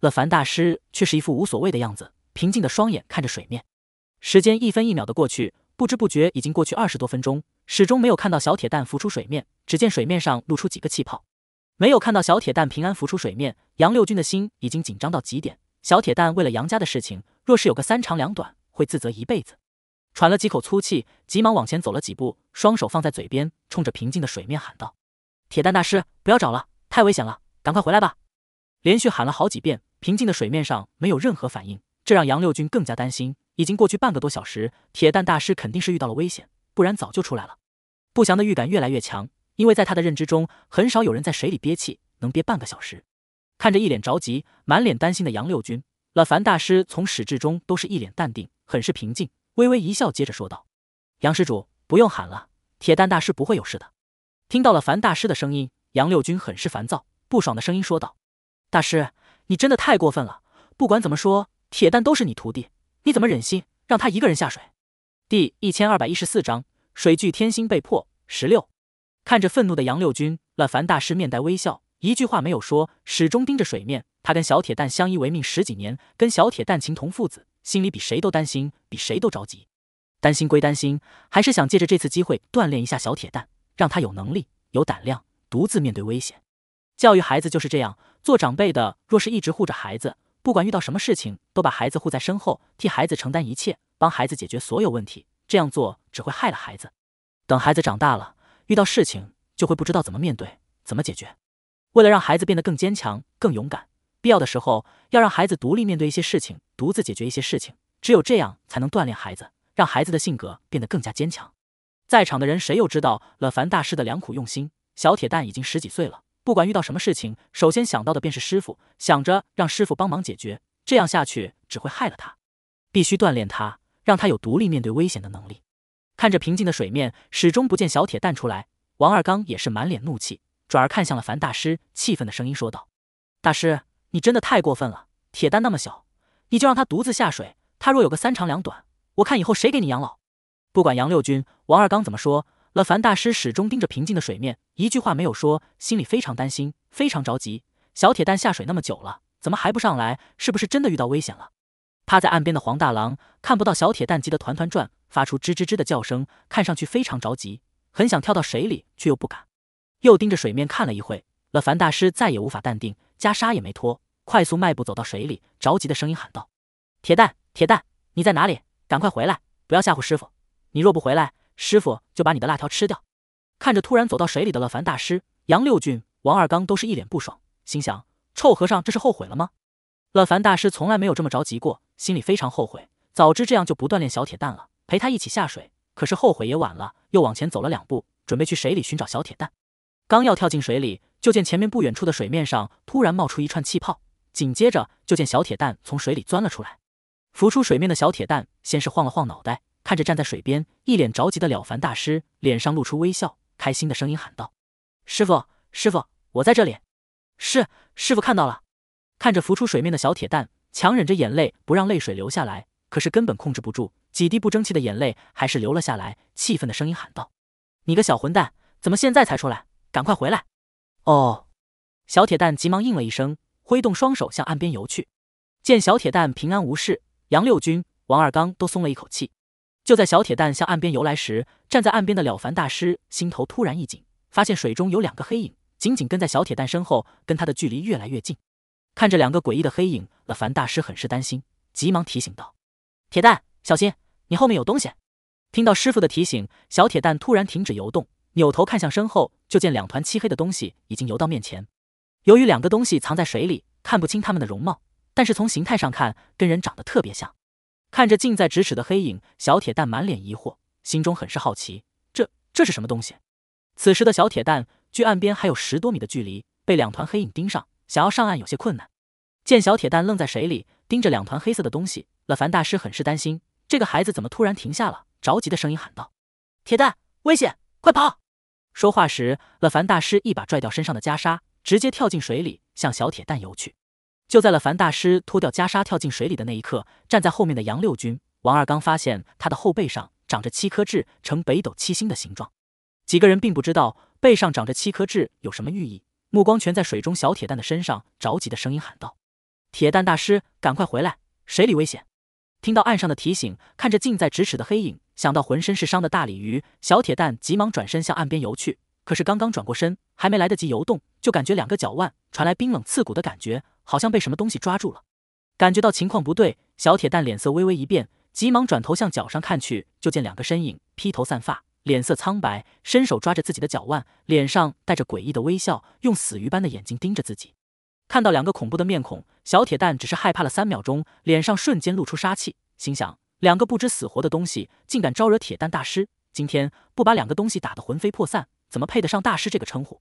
了凡大师却是一副无所谓的样子，平静的双眼看着水面。时间一分一秒的过去，不知不觉已经过去二十多分钟。始终没有看到小铁蛋浮出水面，只见水面上露出几个气泡，没有看到小铁蛋平安浮出水面。杨六军的心已经紧张到极点，小铁蛋为了杨家的事情，若是有个三长两短，会自责一辈子。喘了几口粗气，急忙往前走了几步，双手放在嘴边，冲着平静的水面喊道：“铁蛋大师，不要找了，太危险了，赶快回来吧！”连续喊了好几遍，平静的水面上没有任何反应，这让杨六军更加担心。已经过去半个多小时，铁蛋大师肯定是遇到了危险，不然早就出来了。不祥的预感越来越强，因为在他的认知中，很少有人在水里憋气能憋半个小时。看着一脸着急、满脸担心的杨六军，老樊大师从始至终都是一脸淡定，很是平静，微微一笑，接着说道：“杨施主，不用喊了，铁蛋大师不会有事的。”听到了樊大师的声音，杨六军很是烦躁，不爽的声音说道：“大师，你真的太过分了！不管怎么说，铁蛋都是你徒弟，你怎么忍心让他一个人下水？”第一千二百一十四章水聚天心被破。十六，看着愤怒的杨六军，乐凡大师面带微笑，一句话没有说，始终盯着水面。他跟小铁蛋相依为命十几年，跟小铁蛋情同父子，心里比谁都担心，比谁都着急。担心归担心，还是想借着这次机会锻炼一下小铁蛋，让他有能力、有胆量独自面对危险。教育孩子就是这样，做长辈的若是一直护着孩子，不管遇到什么事情都把孩子护在身后，替孩子承担一切，帮孩子解决所有问题，这样做只会害了孩子。等孩子长大了，遇到事情就会不知道怎么面对、怎么解决。为了让孩子变得更坚强、更勇敢，必要的时候要让孩子独立面对一些事情，独自解决一些事情。只有这样，才能锻炼孩子，让孩子的性格变得更加坚强。在场的人谁又知道了凡大师的良苦用心？小铁蛋已经十几岁了，不管遇到什么事情，首先想到的便是师傅，想着让师傅帮忙解决。这样下去只会害了他，必须锻炼他，让他有独立面对危险的能力。看着平静的水面，始终不见小铁蛋出来，王二刚也是满脸怒气，转而看向了樊大师，气愤的声音说道：“大师，你真的太过分了！铁蛋那么小，你就让他独自下水，他若有个三长两短，我看以后谁给你养老？”不管杨六军、王二刚怎么说，了樊大师始终盯着平静的水面，一句话没有说，心里非常担心，非常着急。小铁蛋下水那么久了，怎么还不上来？是不是真的遇到危险了？趴在岸边的黄大郎看不到小铁蛋，急得团团转，发出吱吱吱的叫声，看上去非常着急，很想跳到水里，却又不敢。又盯着水面看了一会，乐凡大师再也无法淡定，袈裟也没脱，快速迈步走到水里，着急的声音喊道：“铁蛋，铁蛋，你在哪里？赶快回来，不要吓唬师傅！你若不回来，师傅就把你的辣条吃掉。”看着突然走到水里的乐凡大师，杨六俊、王二刚都是一脸不爽，心想：臭和尚，这是后悔了吗？了凡大师从来没有这么着急过，心里非常后悔。早知这样就不锻炼小铁蛋了，陪他一起下水。可是后悔也晚了，又往前走了两步，准备去水里寻找小铁蛋。刚要跳进水里，就见前面不远处的水面上突然冒出一串气泡，紧接着就见小铁蛋从水里钻了出来。浮出水面的小铁蛋先是晃了晃脑袋，看着站在水边一脸着急的了凡大师，脸上露出微笑，开心的声音喊道：“师傅，师傅，我在这里。”“是，师傅看到了。”看着浮出水面的小铁蛋，强忍着眼泪不让泪水流下来，可是根本控制不住，几滴不争气的眼泪还是流了下来。气愤的声音喊道：“你个小混蛋，怎么现在才出来？赶快回来！”哦，小铁蛋急忙应了一声，挥动双手向岸边游去。见小铁蛋平安无事，杨六军、王二刚都松了一口气。就在小铁蛋向岸边游来时，站在岸边的了凡大师心头突然一紧，发现水中有两个黑影紧紧跟在小铁蛋身后，跟他的距离越来越近。看着两个诡异的黑影，了凡大师很是担心，急忙提醒道：“铁蛋，小心，你后面有东西。”听到师傅的提醒，小铁蛋突然停止游动，扭头看向身后，就见两团漆黑的东西已经游到面前。由于两个东西藏在水里，看不清他们的容貌，但是从形态上看，跟人长得特别像。看着近在咫尺的黑影，小铁蛋满脸疑惑，心中很是好奇，这这是什么东西？此时的小铁蛋距岸边还有十多米的距离，被两团黑影盯上，想要上岸有些困难。见小铁蛋愣在水里，盯着两团黑色的东西，乐凡大师很是担心，这个孩子怎么突然停下了？着急的声音喊道：“铁蛋，危险，快跑！”说话时，乐凡大师一把拽掉身上的袈裟，直接跳进水里，向小铁蛋游去。就在乐凡大师脱掉袈裟跳进水里的那一刻，站在后面的杨六军、王二刚发现他的后背上长着七颗痣，呈北斗七星的形状。几个人并不知道背上长着七颗痣有什么寓意，目光全在水中小铁蛋的身上，着急的声音喊道。铁蛋大师，赶快回来！水里危险！听到岸上的提醒，看着近在咫尺的黑影，想到浑身是伤的大鲤鱼，小铁蛋急忙转身向岸边游去。可是刚刚转过身，还没来得及游动，就感觉两个脚腕传来冰冷刺骨的感觉，好像被什么东西抓住了。感觉到情况不对，小铁蛋脸色微微一变，急忙转头向脚上看去，就见两个身影披头散发，脸色苍白，伸手抓着自己的脚腕，脸上带着诡异的微笑，用死鱼般的眼睛盯着自己。看到两个恐怖的面孔，小铁蛋只是害怕了三秒钟，脸上瞬间露出杀气，心想：两个不知死活的东西，竟敢招惹铁蛋大师，今天不把两个东西打得魂飞魄散，怎么配得上大师这个称呼？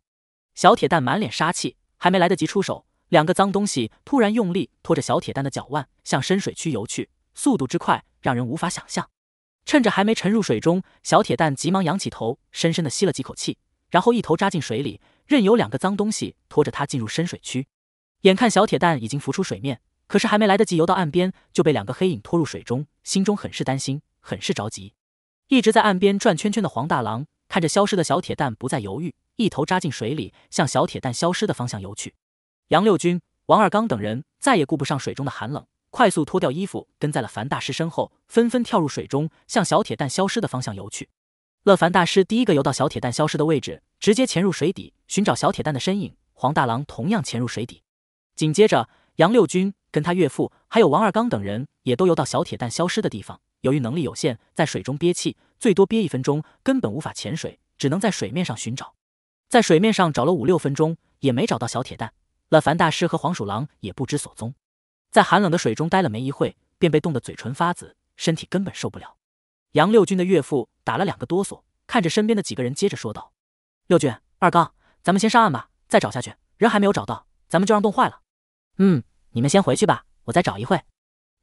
小铁蛋满脸杀气，还没来得及出手，两个脏东西突然用力拖着小铁蛋的脚腕向深水区游去，速度之快，让人无法想象。趁着还没沉入水中，小铁蛋急忙仰起头，深深的吸了几口气，然后一头扎进水里，任由两个脏东西拖着他进入深水区。眼看小铁蛋已经浮出水面，可是还没来得及游到岸边，就被两个黑影拖入水中，心中很是担心，很是着急。一直在岸边转圈圈的黄大郎看着消失的小铁蛋，不再犹豫，一头扎进水里，向小铁蛋消失的方向游去。杨六军、王二刚等人再也顾不上水中的寒冷，快速脱掉衣服，跟在了樊大师身后，纷纷跳入水中，向小铁蛋消失的方向游去。乐凡大师第一个游到小铁蛋消失的位置，直接潜入水底寻找小铁蛋的身影。黄大郎同样潜入水底。紧接着，杨六军跟他岳父还有王二刚等人也都游到小铁蛋消失的地方。由于能力有限，在水中憋气最多憋一分钟，根本无法潜水，只能在水面上寻找。在水面上找了五六分钟，也没找到小铁蛋了。凡大师和黄鼠狼也不知所踪。在寒冷的水中待了没一会，便被冻得嘴唇发紫，身体根本受不了。杨六军的岳父打了两个哆嗦，看着身边的几个人，接着说道：“六军、二刚，咱们先上岸吧。再找下去，人还没有找到，咱们就让冻坏了。”嗯，你们先回去吧，我再找一会。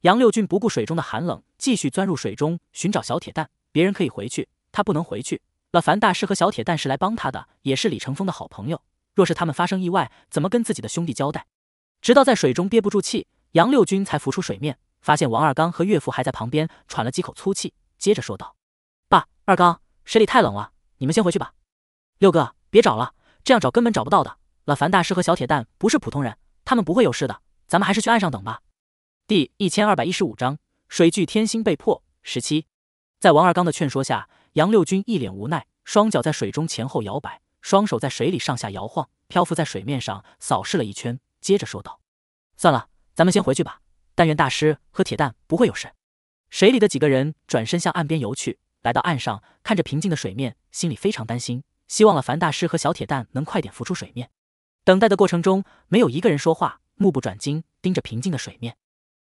杨六军不顾水中的寒冷，继续钻入水中寻找小铁蛋。别人可以回去，他不能回去。了凡大师和小铁蛋是来帮他的，也是李成风的好朋友。若是他们发生意外，怎么跟自己的兄弟交代？直到在水中憋不住气，杨六军才浮出水面，发现王二刚和岳父还在旁边喘了几口粗气，接着说道：“爸，二刚，水里太冷了，你们先回去吧。六哥，别找了，这样找根本找不到的。了凡大师和小铁蛋不是普通人。”他们不会有事的，咱们还是去岸上等吧。第一千二百一十五章水巨天星被破十七，在王二刚的劝说下，杨六军一脸无奈，双脚在水中前后摇摆，双手在水里上下摇晃，漂浮在水面上扫视了一圈，接着说道：“算了，咱们先回去吧。但愿大师和铁蛋不会有事。”水里的几个人转身向岸边游去，来到岸上，看着平静的水面，心里非常担心，希望了樊大师和小铁蛋能快点浮出水面。等待的过程中，没有一个人说话，目不转睛盯着平静的水面。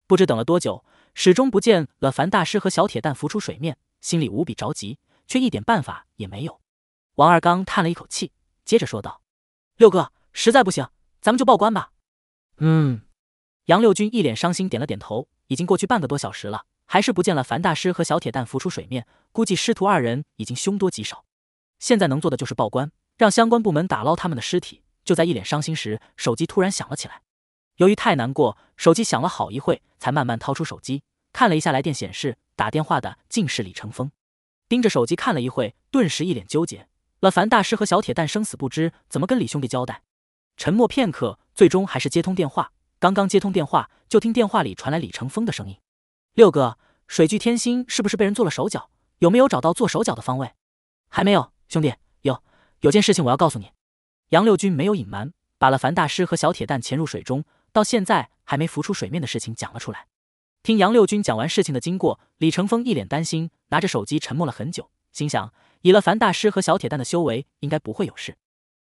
不知等了多久，始终不见了樊大师和小铁蛋浮出水面，心里无比着急，却一点办法也没有。王二刚叹了一口气，接着说道：“六哥，实在不行，咱们就报官吧。”“嗯。”杨六军一脸伤心，点了点头。已经过去半个多小时了，还是不见了樊大师和小铁蛋浮出水面，估计师徒二人已经凶多吉少。现在能做的就是报官，让相关部门打捞他们的尸体。就在一脸伤心时，手机突然响了起来。由于太难过，手机响了好一会，才慢慢掏出手机，看了一下来电显示，打电话的竟是李成风。盯着手机看了一会，顿时一脸纠结。了凡大师和小铁蛋生死不知，怎么跟李兄弟交代？沉默片刻，最终还是接通电话。刚刚接通电话，就听电话里传来李成风的声音：“六哥，水聚天星是不是被人做了手脚？有没有找到做手脚的方位？”“还没有，兄弟，有有件事情我要告诉你。”杨六军没有隐瞒，把了凡大师和小铁蛋潜入水中到现在还没浮出水面的事情讲了出来。听杨六军讲完事情的经过，李成风一脸担心，拿着手机沉默了很久，心想以了凡大师和小铁蛋的修为，应该不会有事。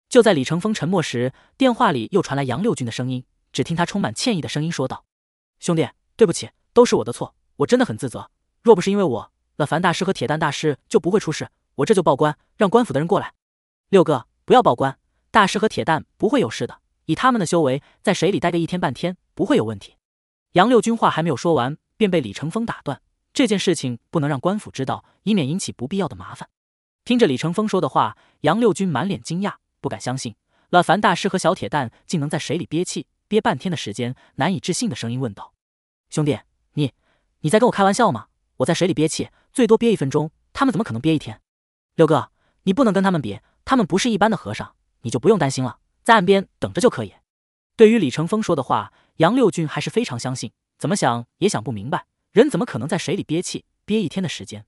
就在李成风沉默时，电话里又传来杨六军的声音，只听他充满歉意的声音说道：“兄弟，对不起，都是我的错，我真的很自责。若不是因为我，了凡大师和铁蛋大师就不会出事。我这就报官，让官府的人过来。”六哥，不要报官。大师和铁蛋不会有事的，以他们的修为，在水里待个一天半天不会有问题。杨六军话还没有说完，便被李成峰打断。这件事情不能让官府知道，以免引起不必要的麻烦。听着李成峰说的话，杨六军满脸惊讶，不敢相信了。凡大师和小铁蛋竟能在水里憋气憋半天的时间，难以置信的声音问道：“兄弟，你你在跟我开玩笑吗？我在水里憋气最多憋一分钟，他们怎么可能憋一天？”六哥，你不能跟他们比，他们不是一般的和尚。你就不用担心了，在岸边等着就可以。对于李成峰说的话，杨六俊还是非常相信。怎么想也想不明白，人怎么可能在水里憋气憋一天的时间？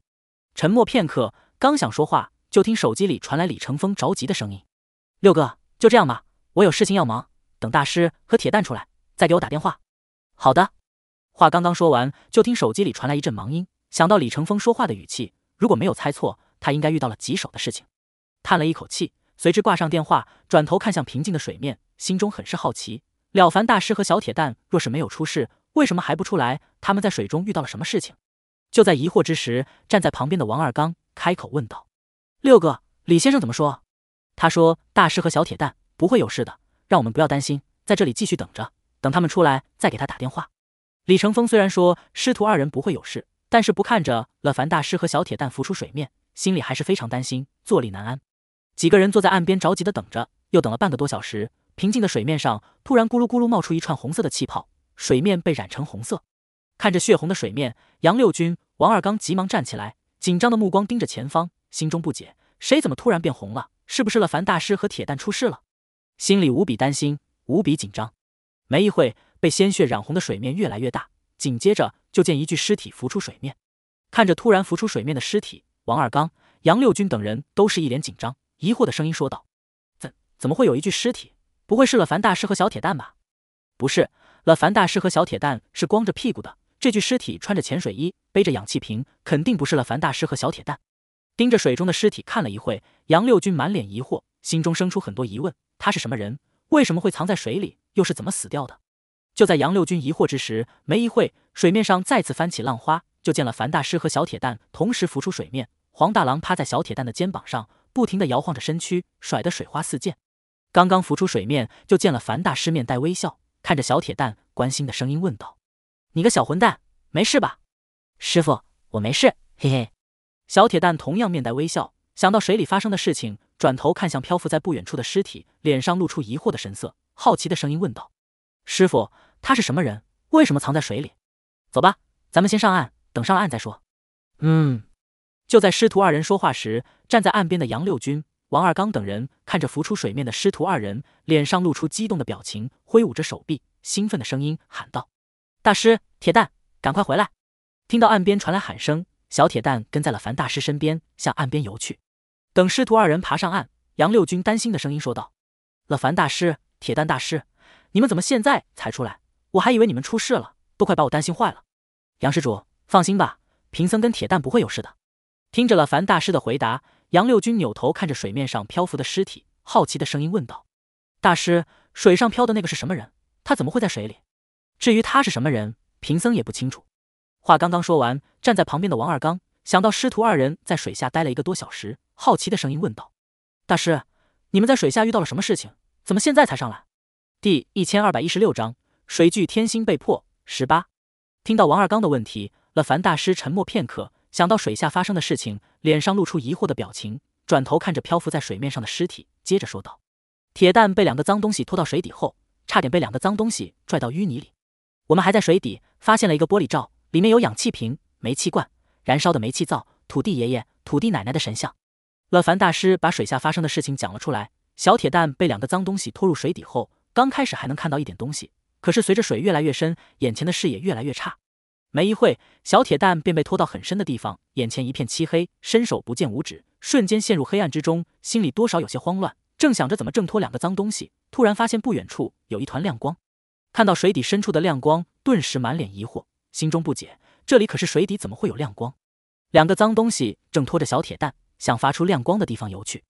沉默片刻，刚想说话，就听手机里传来李成峰着急的声音：“六哥，就这样吧，我有事情要忙，等大师和铁蛋出来再给我打电话。”“好的。”话刚刚说完，就听手机里传来一阵忙音。想到李成峰说话的语气，如果没有猜错，他应该遇到了棘手的事情。叹了一口气。随之挂上电话，转头看向平静的水面，心中很是好奇。了凡大师和小铁蛋若是没有出事，为什么还不出来？他们在水中遇到了什么事情？就在疑惑之时，站在旁边的王二刚开口问道：“六哥，李先生怎么说？”他说：“大师和小铁蛋不会有事的，让我们不要担心，在这里继续等着，等他们出来再给他打电话。”李成风虽然说师徒二人不会有事，但是不看着了凡大师和小铁蛋浮出水面，心里还是非常担心，坐立难安。几个人坐在岸边，着急的等着，又等了半个多小时。平静的水面上突然咕噜咕噜冒出一串红色的气泡，水面被染成红色。看着血红的水面，杨六军、王二刚急忙站起来，紧张的目光盯着前方，心中不解：谁怎么突然变红了？是不是了凡大师和铁蛋出事了？心里无比担心，无比紧张。没一会，被鲜血染红的水面越来越大，紧接着就见一具尸体浮出水面。看着突然浮出水面的尸体，王二刚、杨六军等人都是一脸紧张。疑惑的声音说道：“怎怎么会有一具尸体？不会是了凡大师和小铁蛋吧？”“不是了，凡大师和小铁蛋是光着屁股的，这具尸体穿着潜水衣，背着氧气瓶，肯定不是了凡大师和小铁蛋。”盯着水中的尸体看了一会，杨六军满脸疑惑，心中生出很多疑问：他是什么人？为什么会藏在水里？又是怎么死掉的？就在杨六军疑惑之时，没一会，水面上再次翻起浪花，就见了凡大师和小铁蛋同时浮出水面。黄大郎趴在小铁蛋的肩膀上。不停的摇晃着身躯，甩得水花四溅。刚刚浮出水面，就见了樊大师面带微笑，看着小铁蛋，关心的声音问道：“你个小混蛋，没事吧？”“师傅，我没事。”嘿嘿。小铁蛋同样面带微笑，想到水里发生的事情，转头看向漂浮在不远处的尸体，脸上露出疑惑的神色，好奇的声音问道：“师傅，他是什么人？为什么藏在水里？”“走吧，咱们先上岸，等上了岸再说。”“嗯。”就在师徒二人说话时，站在岸边的杨六军、王二刚等人看着浮出水面的师徒二人，脸上露出激动的表情，挥舞着手臂，兴奋的声音喊道：“大师，铁蛋，赶快回来！”听到岸边传来喊声，小铁蛋跟在了樊大师身边，向岸边游去。等师徒二人爬上岸，杨六军担心的声音说道：“了，樊大师，铁蛋大师，你们怎么现在才出来？我还以为你们出事了，都快把我担心坏了。”杨施主，放心吧，贫僧跟铁蛋不会有事的。听着了樊大师的回答，杨六军扭头看着水面上漂浮的尸体，好奇的声音问道：“大师，水上漂的那个是什么人？他怎么会在水里？”至于他是什么人，贫僧也不清楚。话刚刚说完，站在旁边的王二刚想到师徒二人在水下待了一个多小时，好奇的声音问道：“大师，你们在水下遇到了什么事情？怎么现在才上来？”第一千二百一十六章水具天心被破十八。听到王二刚的问题，了凡大师沉默片刻。想到水下发生的事情，脸上露出疑惑的表情，转头看着漂浮在水面上的尸体，接着说道：“铁蛋被两个脏东西拖到水底后，差点被两个脏东西拽到淤泥里。我们还在水底发现了一个玻璃罩，里面有氧气瓶、煤气罐、燃烧的煤气灶、土地爷爷、土地奶奶的神像。”乐凡大师把水下发生的事情讲了出来。小铁蛋被两个脏东西拖入水底后，刚开始还能看到一点东西，可是随着水越来越深，眼前的视野越来越差。没一会，小铁蛋便被拖到很深的地方，眼前一片漆黑，伸手不见五指，瞬间陷入黑暗之中，心里多少有些慌乱。正想着怎么挣脱两个脏东西，突然发现不远处有一团亮光。看到水底深处的亮光，顿时满脸疑惑，心中不解：这里可是水底，怎么会有亮光？两个脏东西正拖着小铁蛋，向发出亮光的地方游去。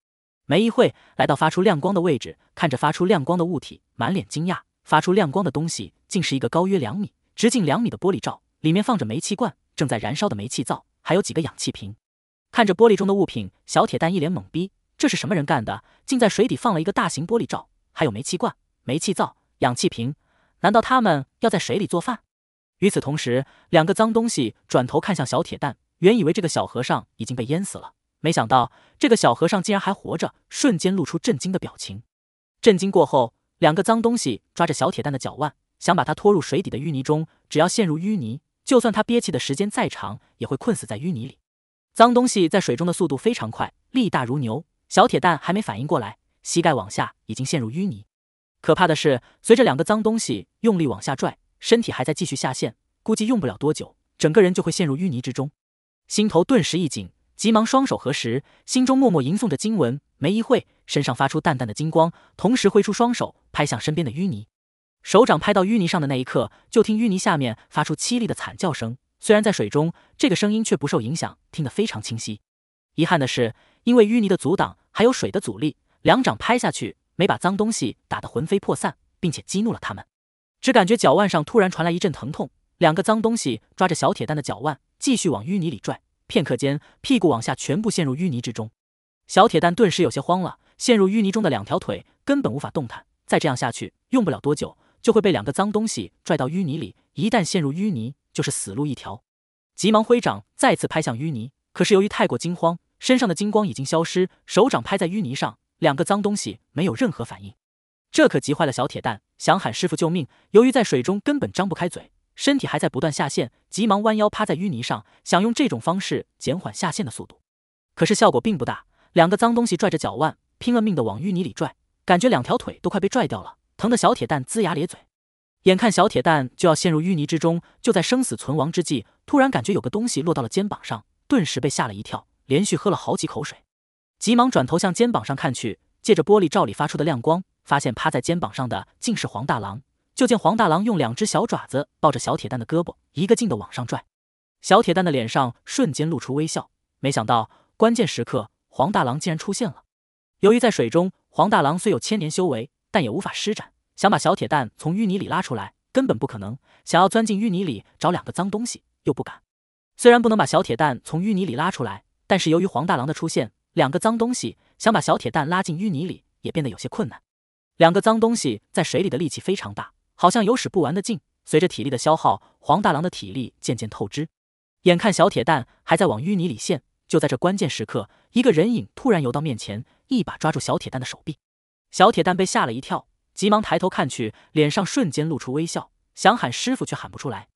没一会，来到发出亮光的位置，看着发出亮光的物体，满脸惊讶：发出亮光的东西竟是一个高约两米、直径两米的玻璃罩。里面放着煤气罐，正在燃烧的煤气灶，还有几个氧气瓶。看着玻璃中的物品，小铁蛋一脸懵逼：这是什么人干的？竟在水底放了一个大型玻璃罩，还有煤气罐、煤气灶、氧气瓶？难道他们要在水里做饭？与此同时，两个脏东西转头看向小铁蛋，原以为这个小和尚已经被淹死了，没想到这个小和尚竟然还活着，瞬间露出震惊的表情。震惊过后，两个脏东西抓着小铁蛋的脚腕，想把他拖入水底的淤泥中，只要陷入淤泥。就算他憋气的时间再长，也会困死在淤泥里。脏东西在水中的速度非常快，力大如牛。小铁蛋还没反应过来，膝盖往下已经陷入淤泥。可怕的是，随着两个脏东西用力往下拽，身体还在继续下陷，估计用不了多久，整个人就会陷入淤泥之中。心头顿时一紧，急忙双手合十，心中默默吟诵着经文。没一会，身上发出淡淡的金光，同时挥出双手拍向身边的淤泥。手掌拍到淤泥上的那一刻，就听淤泥下面发出凄厉的惨叫声。虽然在水中，这个声音却不受影响，听得非常清晰。遗憾的是，因为淤泥的阻挡还有水的阻力，两掌拍下去没把脏东西打得魂飞魄散，并且激怒了他们。只感觉脚腕上突然传来一阵疼痛，两个脏东西抓着小铁蛋的脚腕，继续往淤泥里拽。片刻间，屁股往下全部陷入淤泥之中。小铁蛋顿时有些慌了，陷入淤泥中的两条腿根本无法动弹，再这样下去，用不了多久。就会被两个脏东西拽到淤泥里，一旦陷入淤泥，就是死路一条。急忙挥掌再次拍向淤泥，可是由于太过惊慌，身上的金光已经消失，手掌拍在淤泥上，两个脏东西没有任何反应。这可急坏了小铁蛋，想喊师傅救命，由于在水中根本张不开嘴，身体还在不断下陷，急忙弯腰趴在淤泥上，想用这种方式减缓下陷的速度，可是效果并不大。两个脏东西拽着脚腕，拼了命的往淤泥里拽，感觉两条腿都快被拽掉了。疼的小铁蛋龇牙咧嘴，眼看小铁蛋就要陷入淤泥之中，就在生死存亡之际，突然感觉有个东西落到了肩膀上，顿时被吓了一跳，连续喝了好几口水，急忙转头向肩膀上看去，借着玻璃罩里发出的亮光，发现趴在肩膀上的竟是黄大郎。就见黄大郎用两只小爪子抱着小铁蛋的胳膊，一个劲的往上拽。小铁蛋的脸上瞬间露出微笑，没想到关键时刻黄大郎竟然出现了。由于在水中，黄大郎虽有千年修为。但也无法施展，想把小铁蛋从淤泥里拉出来，根本不可能。想要钻进淤泥里找两个脏东西，又不敢。虽然不能把小铁蛋从淤泥里拉出来，但是由于黄大郎的出现，两个脏东西想把小铁蛋拉进淤泥里也变得有些困难。两个脏东西在水里的力气非常大，好像有使不完的劲。随着体力的消耗，黄大郎的体力渐渐透支。眼看小铁蛋还在往淤泥里陷，就在这关键时刻，一个人影突然游到面前，一把抓住小铁蛋的手臂。小铁蛋被吓了一跳，急忙抬头看去，脸上瞬间露出微笑，想喊师傅却喊不出来。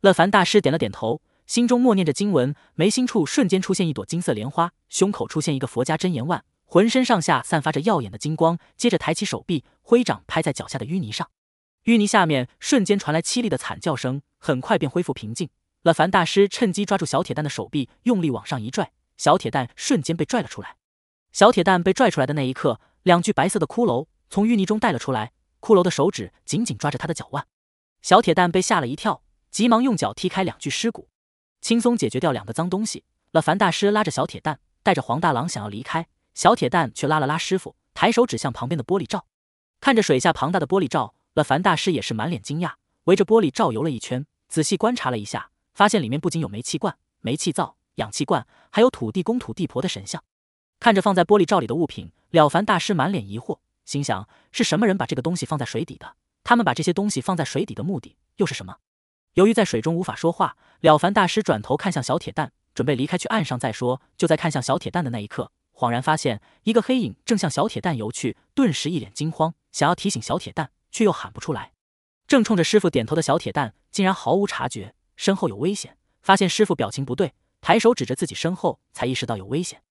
乐凡大师点了点头，心中默念着经文，眉心处瞬间出现一朵金色莲花，胸口出现一个佛家真言腕，浑身上下散发着耀眼的金光。接着抬起手臂，挥掌拍在脚下的淤泥上，淤泥下面瞬间传来凄厉的惨叫声，很快便恢复平静。乐凡大师趁机抓住小铁蛋的手臂，用力往上一拽，小铁蛋瞬间被拽了出来。小铁蛋被拽出来的那一刻。两具白色的骷髅从淤泥中带了出来，骷髅的手指紧紧抓着他的脚腕。小铁蛋被吓了一跳，急忙用脚踢开两具尸骨，轻松解决掉两个脏东西了。凡大师拉着小铁蛋，带着黄大郎想要离开，小铁蛋却拉了拉师傅，抬手指向旁边的玻璃罩。看着水下庞大的玻璃罩，了凡大师也是满脸惊讶，围着玻璃罩游了一圈，仔细观察了一下，发现里面不仅有煤气罐、煤气灶、氧气罐，还有土地公、土地婆的神像。看着放在玻璃罩里的物品。了凡大师满脸疑惑，心想：是什么人把这个东西放在水底的？他们把这些东西放在水底的目的又是什么？由于在水中无法说话，了凡大师转头看向小铁蛋，准备离开去岸上再说。就在看向小铁蛋的那一刻，恍然发现一个黑影正向小铁蛋游去，顿时一脸惊慌，想要提醒小铁蛋，却又喊不出来。正冲着师傅点头的小铁蛋竟然毫无察觉，身后有危险。发现师傅表情不对，抬手指着自己身后，才意识到有危险，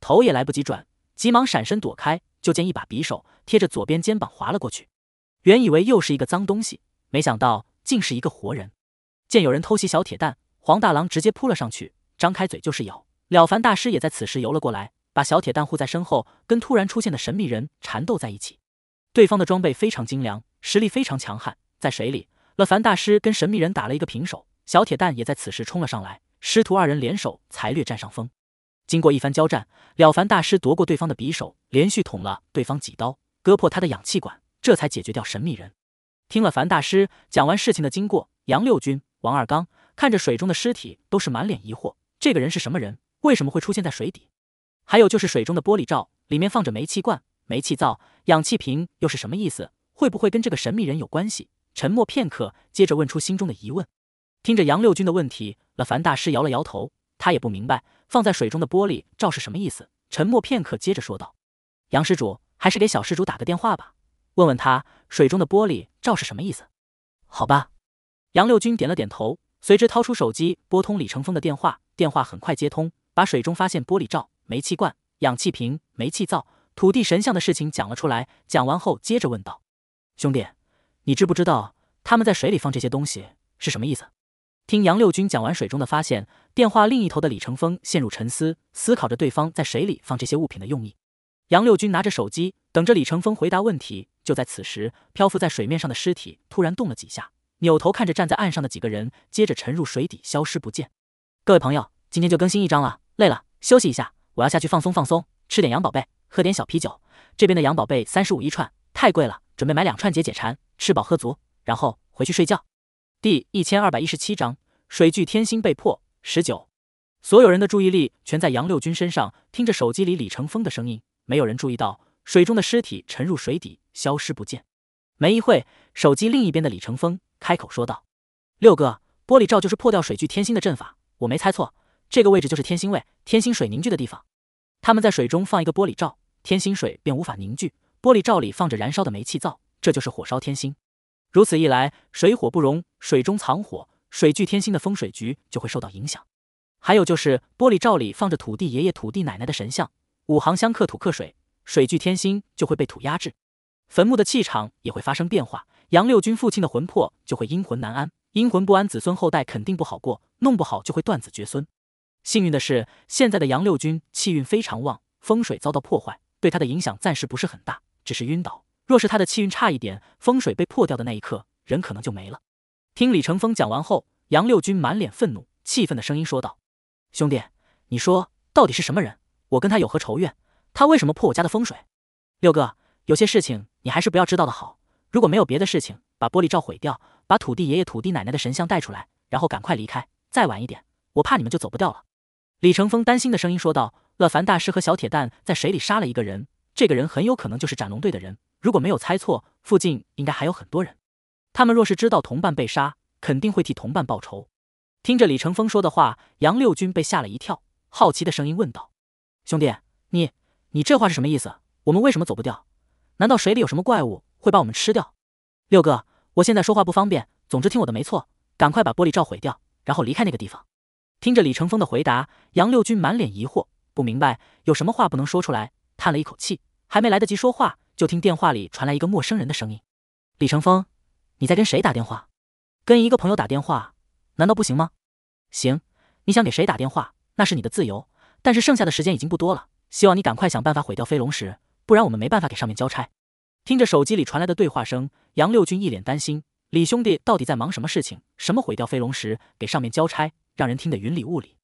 头也来不及转。急忙闪身躲开，就见一把匕首贴着左边肩膀划了过去。原以为又是一个脏东西，没想到竟是一个活人。见有人偷袭小铁蛋，黄大郎直接扑了上去，张开嘴就是咬。了凡大师也在此时游了过来，把小铁蛋护在身后，跟突然出现的神秘人缠斗在一起。对方的装备非常精良，实力非常强悍。在水里，了凡大师跟神秘人打了一个平手。小铁蛋也在此时冲了上来，师徒二人联手才略占上风。经过一番交战，了凡大师夺过对方的匕首，连续捅了对方几刀，割破他的氧气管，这才解决掉神秘人。听了凡大师讲完事情的经过，杨六军、王二刚看着水中的尸体，都是满脸疑惑：这个人是什么人？为什么会出现在水底？还有就是水中的玻璃罩里面放着煤气罐、煤气灶、氧气瓶，又是什么意思？会不会跟这个神秘人有关系？沉默片刻，接着问出心中的疑问。听着杨六军的问题，了凡大师摇了摇头，他也不明白。放在水中的玻璃罩是什么意思？沉默片刻，接着说道：“杨施主，还是给小施主打个电话吧，问问他水中的玻璃罩是什么意思。”好吧，杨六军点了点头，随之掏出手机，拨通李成风的电话。电话很快接通，把水中发现玻璃罩、煤气罐、氧气瓶、煤气灶、土地神像的事情讲了出来。讲完后，接着问道：“兄弟，你知不知道他们在水里放这些东西是什么意思？”听杨六军讲完水中的发现，电话另一头的李成风陷入沉思，思考着对方在水里放这些物品的用意。杨六军拿着手机，等着李成风回答问题。就在此时，漂浮在水面上的尸体突然动了几下，扭头看着站在岸上的几个人，接着沉入水底，消失不见。各位朋友，今天就更新一张了，累了休息一下，我要下去放松放松，吃点羊宝贝，喝点小啤酒。这边的羊宝贝三十五一串，太贵了，准备买两串解解馋。吃饱喝足，然后回去睡觉。第一千二百一十七章水聚天星被破十九，所有人的注意力全在杨六军身上，听着手机里李成风的声音，没有人注意到水中的尸体沉入水底，消失不见。没一会手机另一边的李成风开口说道：“六哥，玻璃罩就是破掉水聚天星的阵法。我没猜错，这个位置就是天星位，天星水凝聚的地方。他们在水中放一个玻璃罩，天星水便无法凝聚。玻璃罩里放着燃烧的煤气灶，这就是火烧天星。”如此一来，水火不容，水中藏火，水聚天星的风水局就会受到影响。还有就是玻璃罩里放着土地爷爷、土地奶奶的神像，五行相克，土克水，水聚天星就会被土压制，坟墓的气场也会发生变化，杨六军父亲的魂魄就会阴魂难安，阴魂不安，子孙后代肯定不好过，弄不好就会断子绝孙。幸运的是，现在的杨六军气运非常旺，风水遭到破坏，对他的影响暂时不是很大，只是晕倒。若是他的气运差一点，风水被破掉的那一刻，人可能就没了。听李成风讲完后，杨六军满脸愤怒，气愤的声音说道：“兄弟，你说到底是什么人？我跟他有何仇怨？他为什么破我家的风水？”六哥，有些事情你还是不要知道的好。如果没有别的事情，把玻璃罩毁掉，把土地爷爷、土地奶奶的神像带出来，然后赶快离开。再晚一点，我怕你们就走不掉了。”李成风担心的声音说道：“乐凡大师和小铁蛋在水里杀了一个人，这个人很有可能就是斩龙队的人。”如果没有猜错，附近应该还有很多人。他们若是知道同伴被杀，肯定会替同伴报仇。听着李成峰说的话，杨六军被吓了一跳，好奇的声音问道：“兄弟，你你这话是什么意思？我们为什么走不掉？难道水里有什么怪物会把我们吃掉？”六哥，我现在说话不方便，总之听我的没错，赶快把玻璃罩毁掉，然后离开那个地方。听着李成峰的回答，杨六军满脸疑惑，不明白有什么话不能说出来，叹了一口气，还没来得及说话。就听电话里传来一个陌生人的声音：“李成峰，你在跟谁打电话？跟一个朋友打电话，难道不行吗？行，你想给谁打电话那是你的自由，但是剩下的时间已经不多了，希望你赶快想办法毁掉飞龙石，不然我们没办法给上面交差。”听着手机里传来的对话声，杨六军一脸担心：“李兄弟到底在忙什么事情？什么毁掉飞龙石，给上面交差，让人听得云里雾里，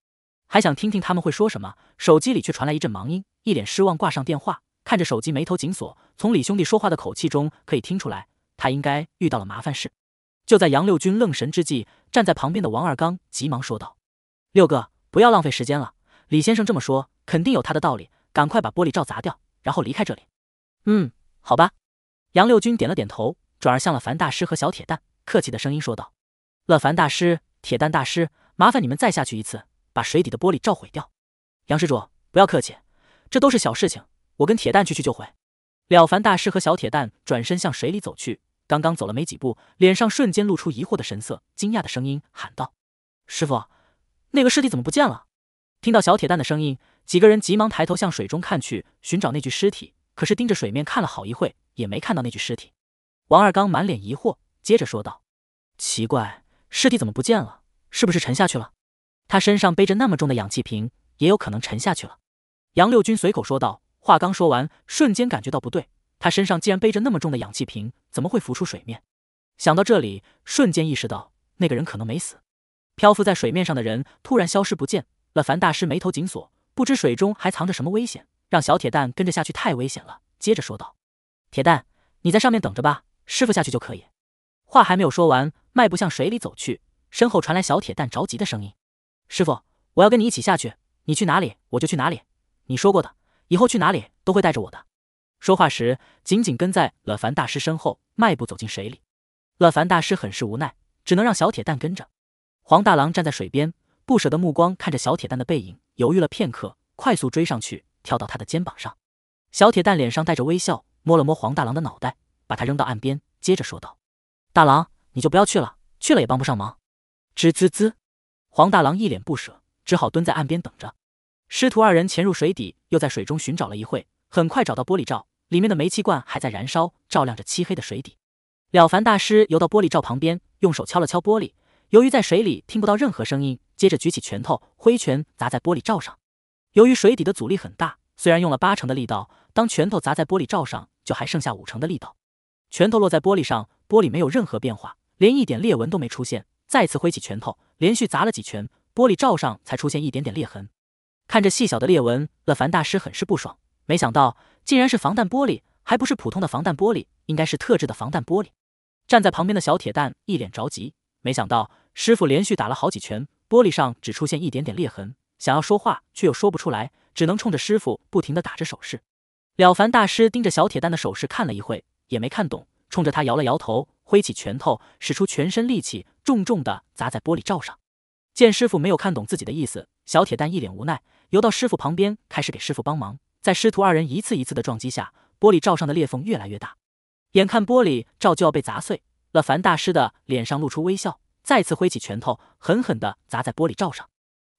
还想听听他们会说什么。”手机里却传来一阵忙音，一脸失望挂上电话。看着手机，眉头紧锁。从李兄弟说话的口气中可以听出来，他应该遇到了麻烦事。就在杨六军愣神之际，站在旁边的王二刚急忙说道：“六哥，不要浪费时间了。李先生这么说，肯定有他的道理。赶快把玻璃罩砸掉，然后离开这里。”“嗯，好吧。”杨六军点了点头，转而向了樊大师和小铁蛋，客气的声音说道：“乐凡大师，铁蛋大师，麻烦你们再下去一次，把水底的玻璃罩毁掉。”“杨施主，不要客气，这都是小事情。”我跟铁蛋去去就回。了凡大师和小铁蛋转身向水里走去，刚刚走了没几步，脸上瞬间露出疑惑的神色，惊讶的声音喊道：“师傅，那个尸体怎么不见了？”听到小铁蛋的声音，几个人急忙抬头向水中看去，寻找那具尸体。可是盯着水面看了好一会，也没看到那具尸体。王二刚满脸疑惑，接着说道：“奇怪，尸体怎么不见了？是不是沉下去了？他身上背着那么重的氧气瓶，也有可能沉下去了。”杨六军随口说道。话刚说完，瞬间感觉到不对，他身上竟然背着那么重的氧气瓶，怎么会浮出水面？想到这里，瞬间意识到那个人可能没死。漂浮在水面上的人突然消失不见了，凡大师眉头紧锁，不知水中还藏着什么危险，让小铁蛋跟着下去太危险了。接着说道：“铁蛋，你在上面等着吧，师傅下去就可以。”话还没有说完，迈步向水里走去，身后传来小铁蛋着急的声音：“师傅，我要跟你一起下去，你去哪里我就去哪里，你说过的。”以后去哪里都会带着我的。说话时，紧紧跟在乐凡大师身后，迈步走进水里。乐凡大师很是无奈，只能让小铁蛋跟着。黄大郎站在水边，不舍的目光看着小铁蛋的背影，犹豫了片刻，快速追上去，跳到他的肩膀上。小铁蛋脸上带着微笑，摸了摸黄大郎的脑袋，把他扔到岸边，接着说道：“大郎，你就不要去了，去了也帮不上忙。”吱滋滋，黄大郎一脸不舍，只好蹲在岸边等着。师徒二人潜入水底，又在水中寻找了一会，很快找到玻璃罩，里面的煤气罐还在燃烧，照亮着漆黑的水底。了凡大师游到玻璃罩旁边，用手敲了敲玻璃，由于在水里听不到任何声音，接着举起拳头，挥拳砸在玻璃罩上。由于水底的阻力很大，虽然用了八成的力道，当拳头砸在玻璃罩上，就还剩下五成的力道。拳头落在玻璃上，玻璃没有任何变化，连一点裂纹都没出现。再次挥起拳头，连续砸了几拳，玻璃罩上才出现一点点裂痕。看着细小的裂纹，了凡大师很是不爽。没想到竟然是防弹玻璃，还不是普通的防弹玻璃，应该是特制的防弹玻璃。站在旁边的小铁蛋一脸着急。没想到师傅连续打了好几拳，玻璃上只出现一点点裂痕，想要说话却又说不出来，只能冲着师傅不停的打着手势。了凡大师盯着小铁蛋的手势看了一会，也没看懂，冲着他摇了摇头，挥起拳头，使出全身力气，重重的砸在玻璃罩上。见师傅没有看懂自己的意思，小铁蛋一脸无奈。游到师傅旁边，开始给师傅帮忙。在师徒二人一次一次的撞击下，玻璃罩上的裂缝越来越大。眼看玻璃罩就要被砸碎了，凡大师的脸上露出微笑，再次挥起拳头，狠狠地砸在玻璃罩上。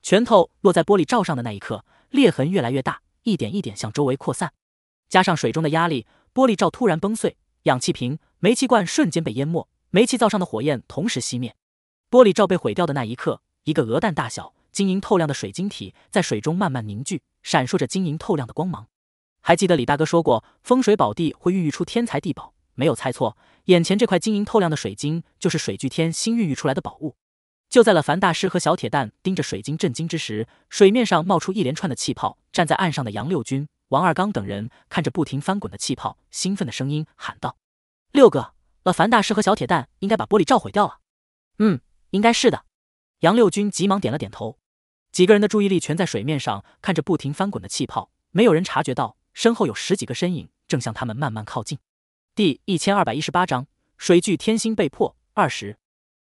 拳头落在玻璃罩上的那一刻，裂痕越来越大，一点一点向周围扩散。加上水中的压力，玻璃罩突然崩碎，氧气瓶、煤气罐瞬间被淹没，煤气灶上的火焰同时熄灭。玻璃罩被毁掉的那一刻，一个鹅蛋大小。晶莹透亮的水晶体在水中慢慢凝聚，闪烁着晶莹透亮的光芒。还记得李大哥说过，风水宝地会孕育出天才地宝。没有猜错，眼前这块晶莹透亮的水晶就是水巨天新孕育出来的宝物。就在了凡大师和小铁蛋盯着水晶震惊之时，水面上冒出一连串的气泡。站在岸上的杨六军、王二刚等人看着不停翻滚的气泡，兴奋的声音喊道：“六哥，了凡大师和小铁蛋应该把玻璃罩毁掉了。”“嗯，应该是的。”杨六军急忙点了点头。几个人的注意力全在水面上，看着不停翻滚的气泡，没有人察觉到身后有十几个身影正向他们慢慢靠近。第一千二百一十八章水巨天星被破二十。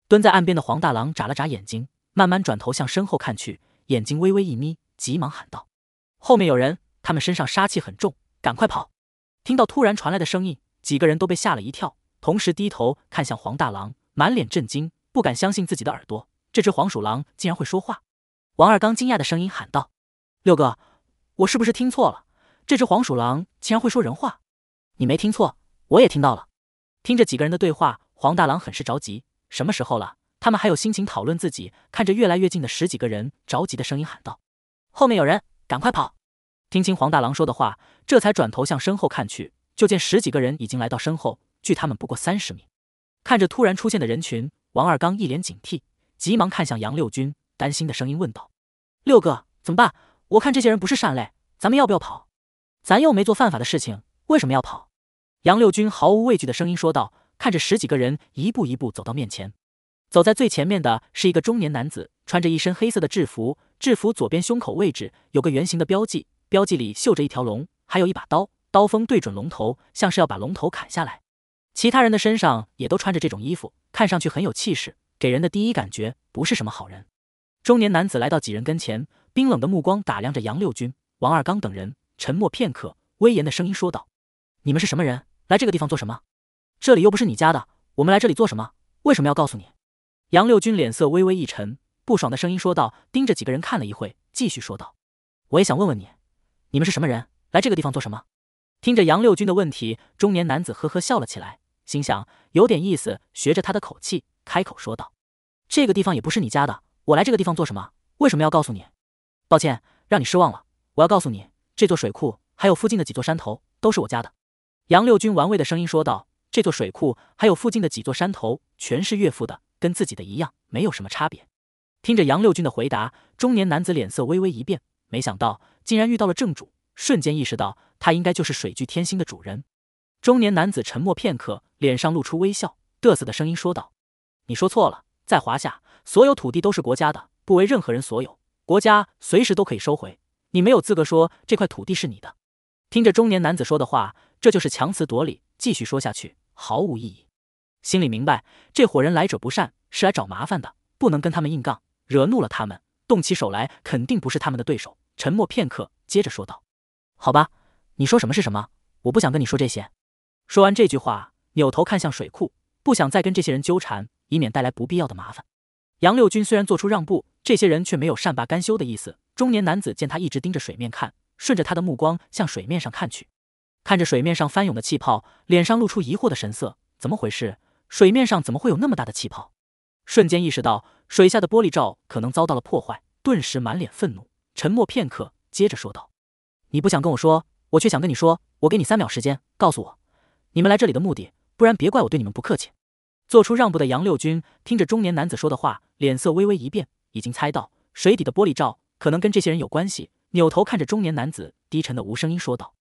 蹲在岸边的黄大郎眨了眨眼睛，慢慢转头向身后看去，眼睛微微一眯，急忙喊道：“后面有人！他们身上杀气很重，赶快跑！”听到突然传来的声音，几个人都被吓了一跳，同时低头看向黄大郎，满脸震惊，不敢相信自己的耳朵，这只黄鼠狼竟然会说话！王二刚惊讶的声音喊道：“六哥，我是不是听错了？这只黄鼠狼竟然会说人话？”“你没听错，我也听到了。”听着几个人的对话，黄大郎很是着急：“什么时候了，他们还有心情讨论自己？”看着越来越近的十几个人，着急的声音喊道：“后面有人，赶快跑！”听清黄大郎说的话，这才转头向身后看去，就见十几个人已经来到身后，距他们不过三十米。看着突然出现的人群，王二刚一脸警惕，急忙看向杨六军。担心的声音问道：“六哥，怎么办？我看这些人不是善类，咱们要不要跑？咱又没做犯法的事情，为什么要跑？”杨六军毫无畏惧的声音说道：“看着十几个人一步一步走到面前，走在最前面的是一个中年男子，穿着一身黑色的制服，制服左边胸口位置有个圆形的标记，标记里绣着一条龙，还有一把刀，刀锋对准龙头，像是要把龙头砍下来。其他人的身上也都穿着这种衣服，看上去很有气势，给人的第一感觉不是什么好人。”中年男子来到几人跟前，冰冷的目光打量着杨六军、王二刚等人，沉默片刻，威严的声音说道：“你们是什么人？来这个地方做什么？这里又不是你家的，我们来这里做什么？为什么要告诉你？”杨六军脸色微微一沉，不爽的声音说道：“盯着几个人看了一会，继续说道：我也想问问你，你们是什么人？来这个地方做什么？”听着杨六军的问题，中年男子呵呵笑了起来，心想有点意思，学着他的口气开口说道：“这个地方也不是你家的。”我来这个地方做什么？为什么要告诉你？抱歉，让你失望了。我要告诉你，这座水库还有附近的几座山头都是我家的。杨六军玩味的声音说道：“这座水库还有附近的几座山头全是岳父的，跟自己的一样，没有什么差别。”听着杨六军的回答，中年男子脸色微微一变，没想到竟然遇到了正主，瞬间意识到他应该就是水聚天星的主人。中年男子沉默片刻，脸上露出微笑，嘚瑟的声音说道：“你说错了，在华夏。”所有土地都是国家的，不为任何人所有。国家随时都可以收回，你没有资格说这块土地是你的。听着中年男子说的话，这就是强词夺理。继续说下去毫无意义。心里明白，这伙人来者不善，是来找麻烦的，不能跟他们硬杠，惹怒了他们，动起手来肯定不是他们的对手。沉默片刻，接着说道：“好吧，你说什么是什么，我不想跟你说这些。”说完这句话，扭头看向水库，不想再跟这些人纠缠，以免带来不必要的麻烦。杨六军虽然做出让步，这些人却没有善罢甘休的意思。中年男子见他一直盯着水面看，顺着他的目光向水面上看去，看着水面上翻涌的气泡，脸上露出疑惑的神色。怎么回事？水面上怎么会有那么大的气泡？瞬间意识到水下的玻璃罩可能遭到了破坏，顿时满脸愤怒。沉默片刻，接着说道：“你不想跟我说，我却想跟你说。我给你三秒时间，告诉我你们来这里的目的，不然别怪我对你们不客气。”做出让步的杨六军听着中年男子说的话，脸色微微一变，已经猜到水底的玻璃罩可能跟这些人有关系。扭头看着中年男子，低沉的无声音说道：“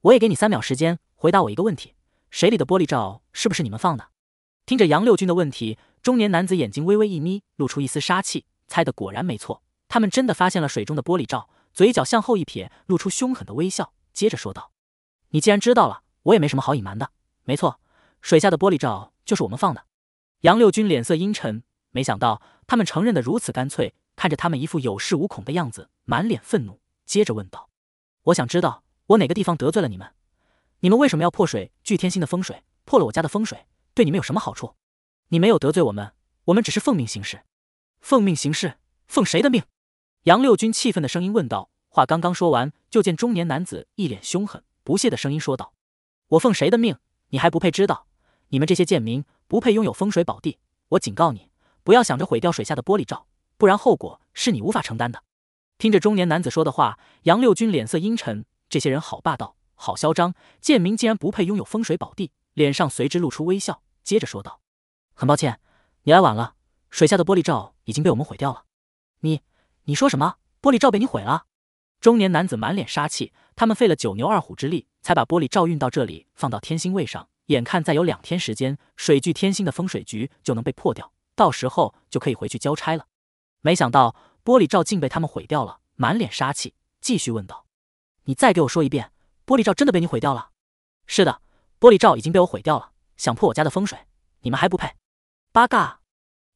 我也给你三秒时间回答我一个问题，水里的玻璃罩是不是你们放的？”听着杨六军的问题，中年男子眼睛微微一眯，露出一丝杀气，猜的果然没错，他们真的发现了水中的玻璃罩。嘴角向后一撇，露出凶狠的微笑，接着说道：“你既然知道了，我也没什么好隐瞒的。没错，水下的玻璃罩就是我们放的。”杨六军脸色阴沉，没想到他们承认的如此干脆，看着他们一副有恃无恐的样子，满脸愤怒，接着问道：“我想知道我哪个地方得罪了你们？你们为什么要破水聚天星的风水？破了我家的风水，对你们有什么好处？”“你没有得罪我们，我们只是奉命行事。”“奉命行事，奉谁的命？”杨六军气愤的声音问道。话刚刚说完，就见中年男子一脸凶狠，不屑的声音说道：“我奉谁的命？你还不配知道。”你们这些贱民不配拥有风水宝地，我警告你，不要想着毁掉水下的玻璃罩，不然后果是你无法承担的。听着中年男子说的话，杨六军脸色阴沉，这些人好霸道，好嚣张，贱民竟然不配拥有风水宝地，脸上随之露出微笑，接着说道：“很抱歉，你来晚了，水下的玻璃罩已经被我们毁掉了。”“你你说什么？玻璃罩被你毁了？”中年男子满脸杀气，他们费了九牛二虎之力才把玻璃罩运到这里，放到天星位上。眼看再有两天时间，水聚天星的风水局就能被破掉，到时候就可以回去交差了。没想到玻璃罩竟被他们毁掉了，满脸杀气，继续问道：“你再给我说一遍，玻璃罩真的被你毁掉了？”“是的，玻璃罩已经被我毁掉了。想破我家的风水，你们还不配！”八嘎！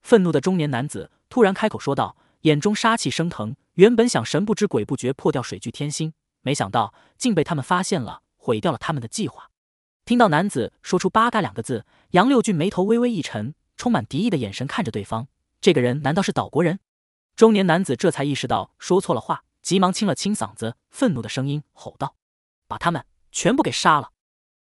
愤怒的中年男子突然开口说道，眼中杀气升腾。原本想神不知鬼不觉破掉水聚天星，没想到竟被他们发现了，毁掉了他们的计划。听到男子说出“八嘎”两个字，杨六俊眉头微微一沉，充满敌意的眼神看着对方。这个人难道是岛国人？中年男子这才意识到说错了话，急忙清了清嗓子，愤怒的声音吼道：“把他们全部给杀了！”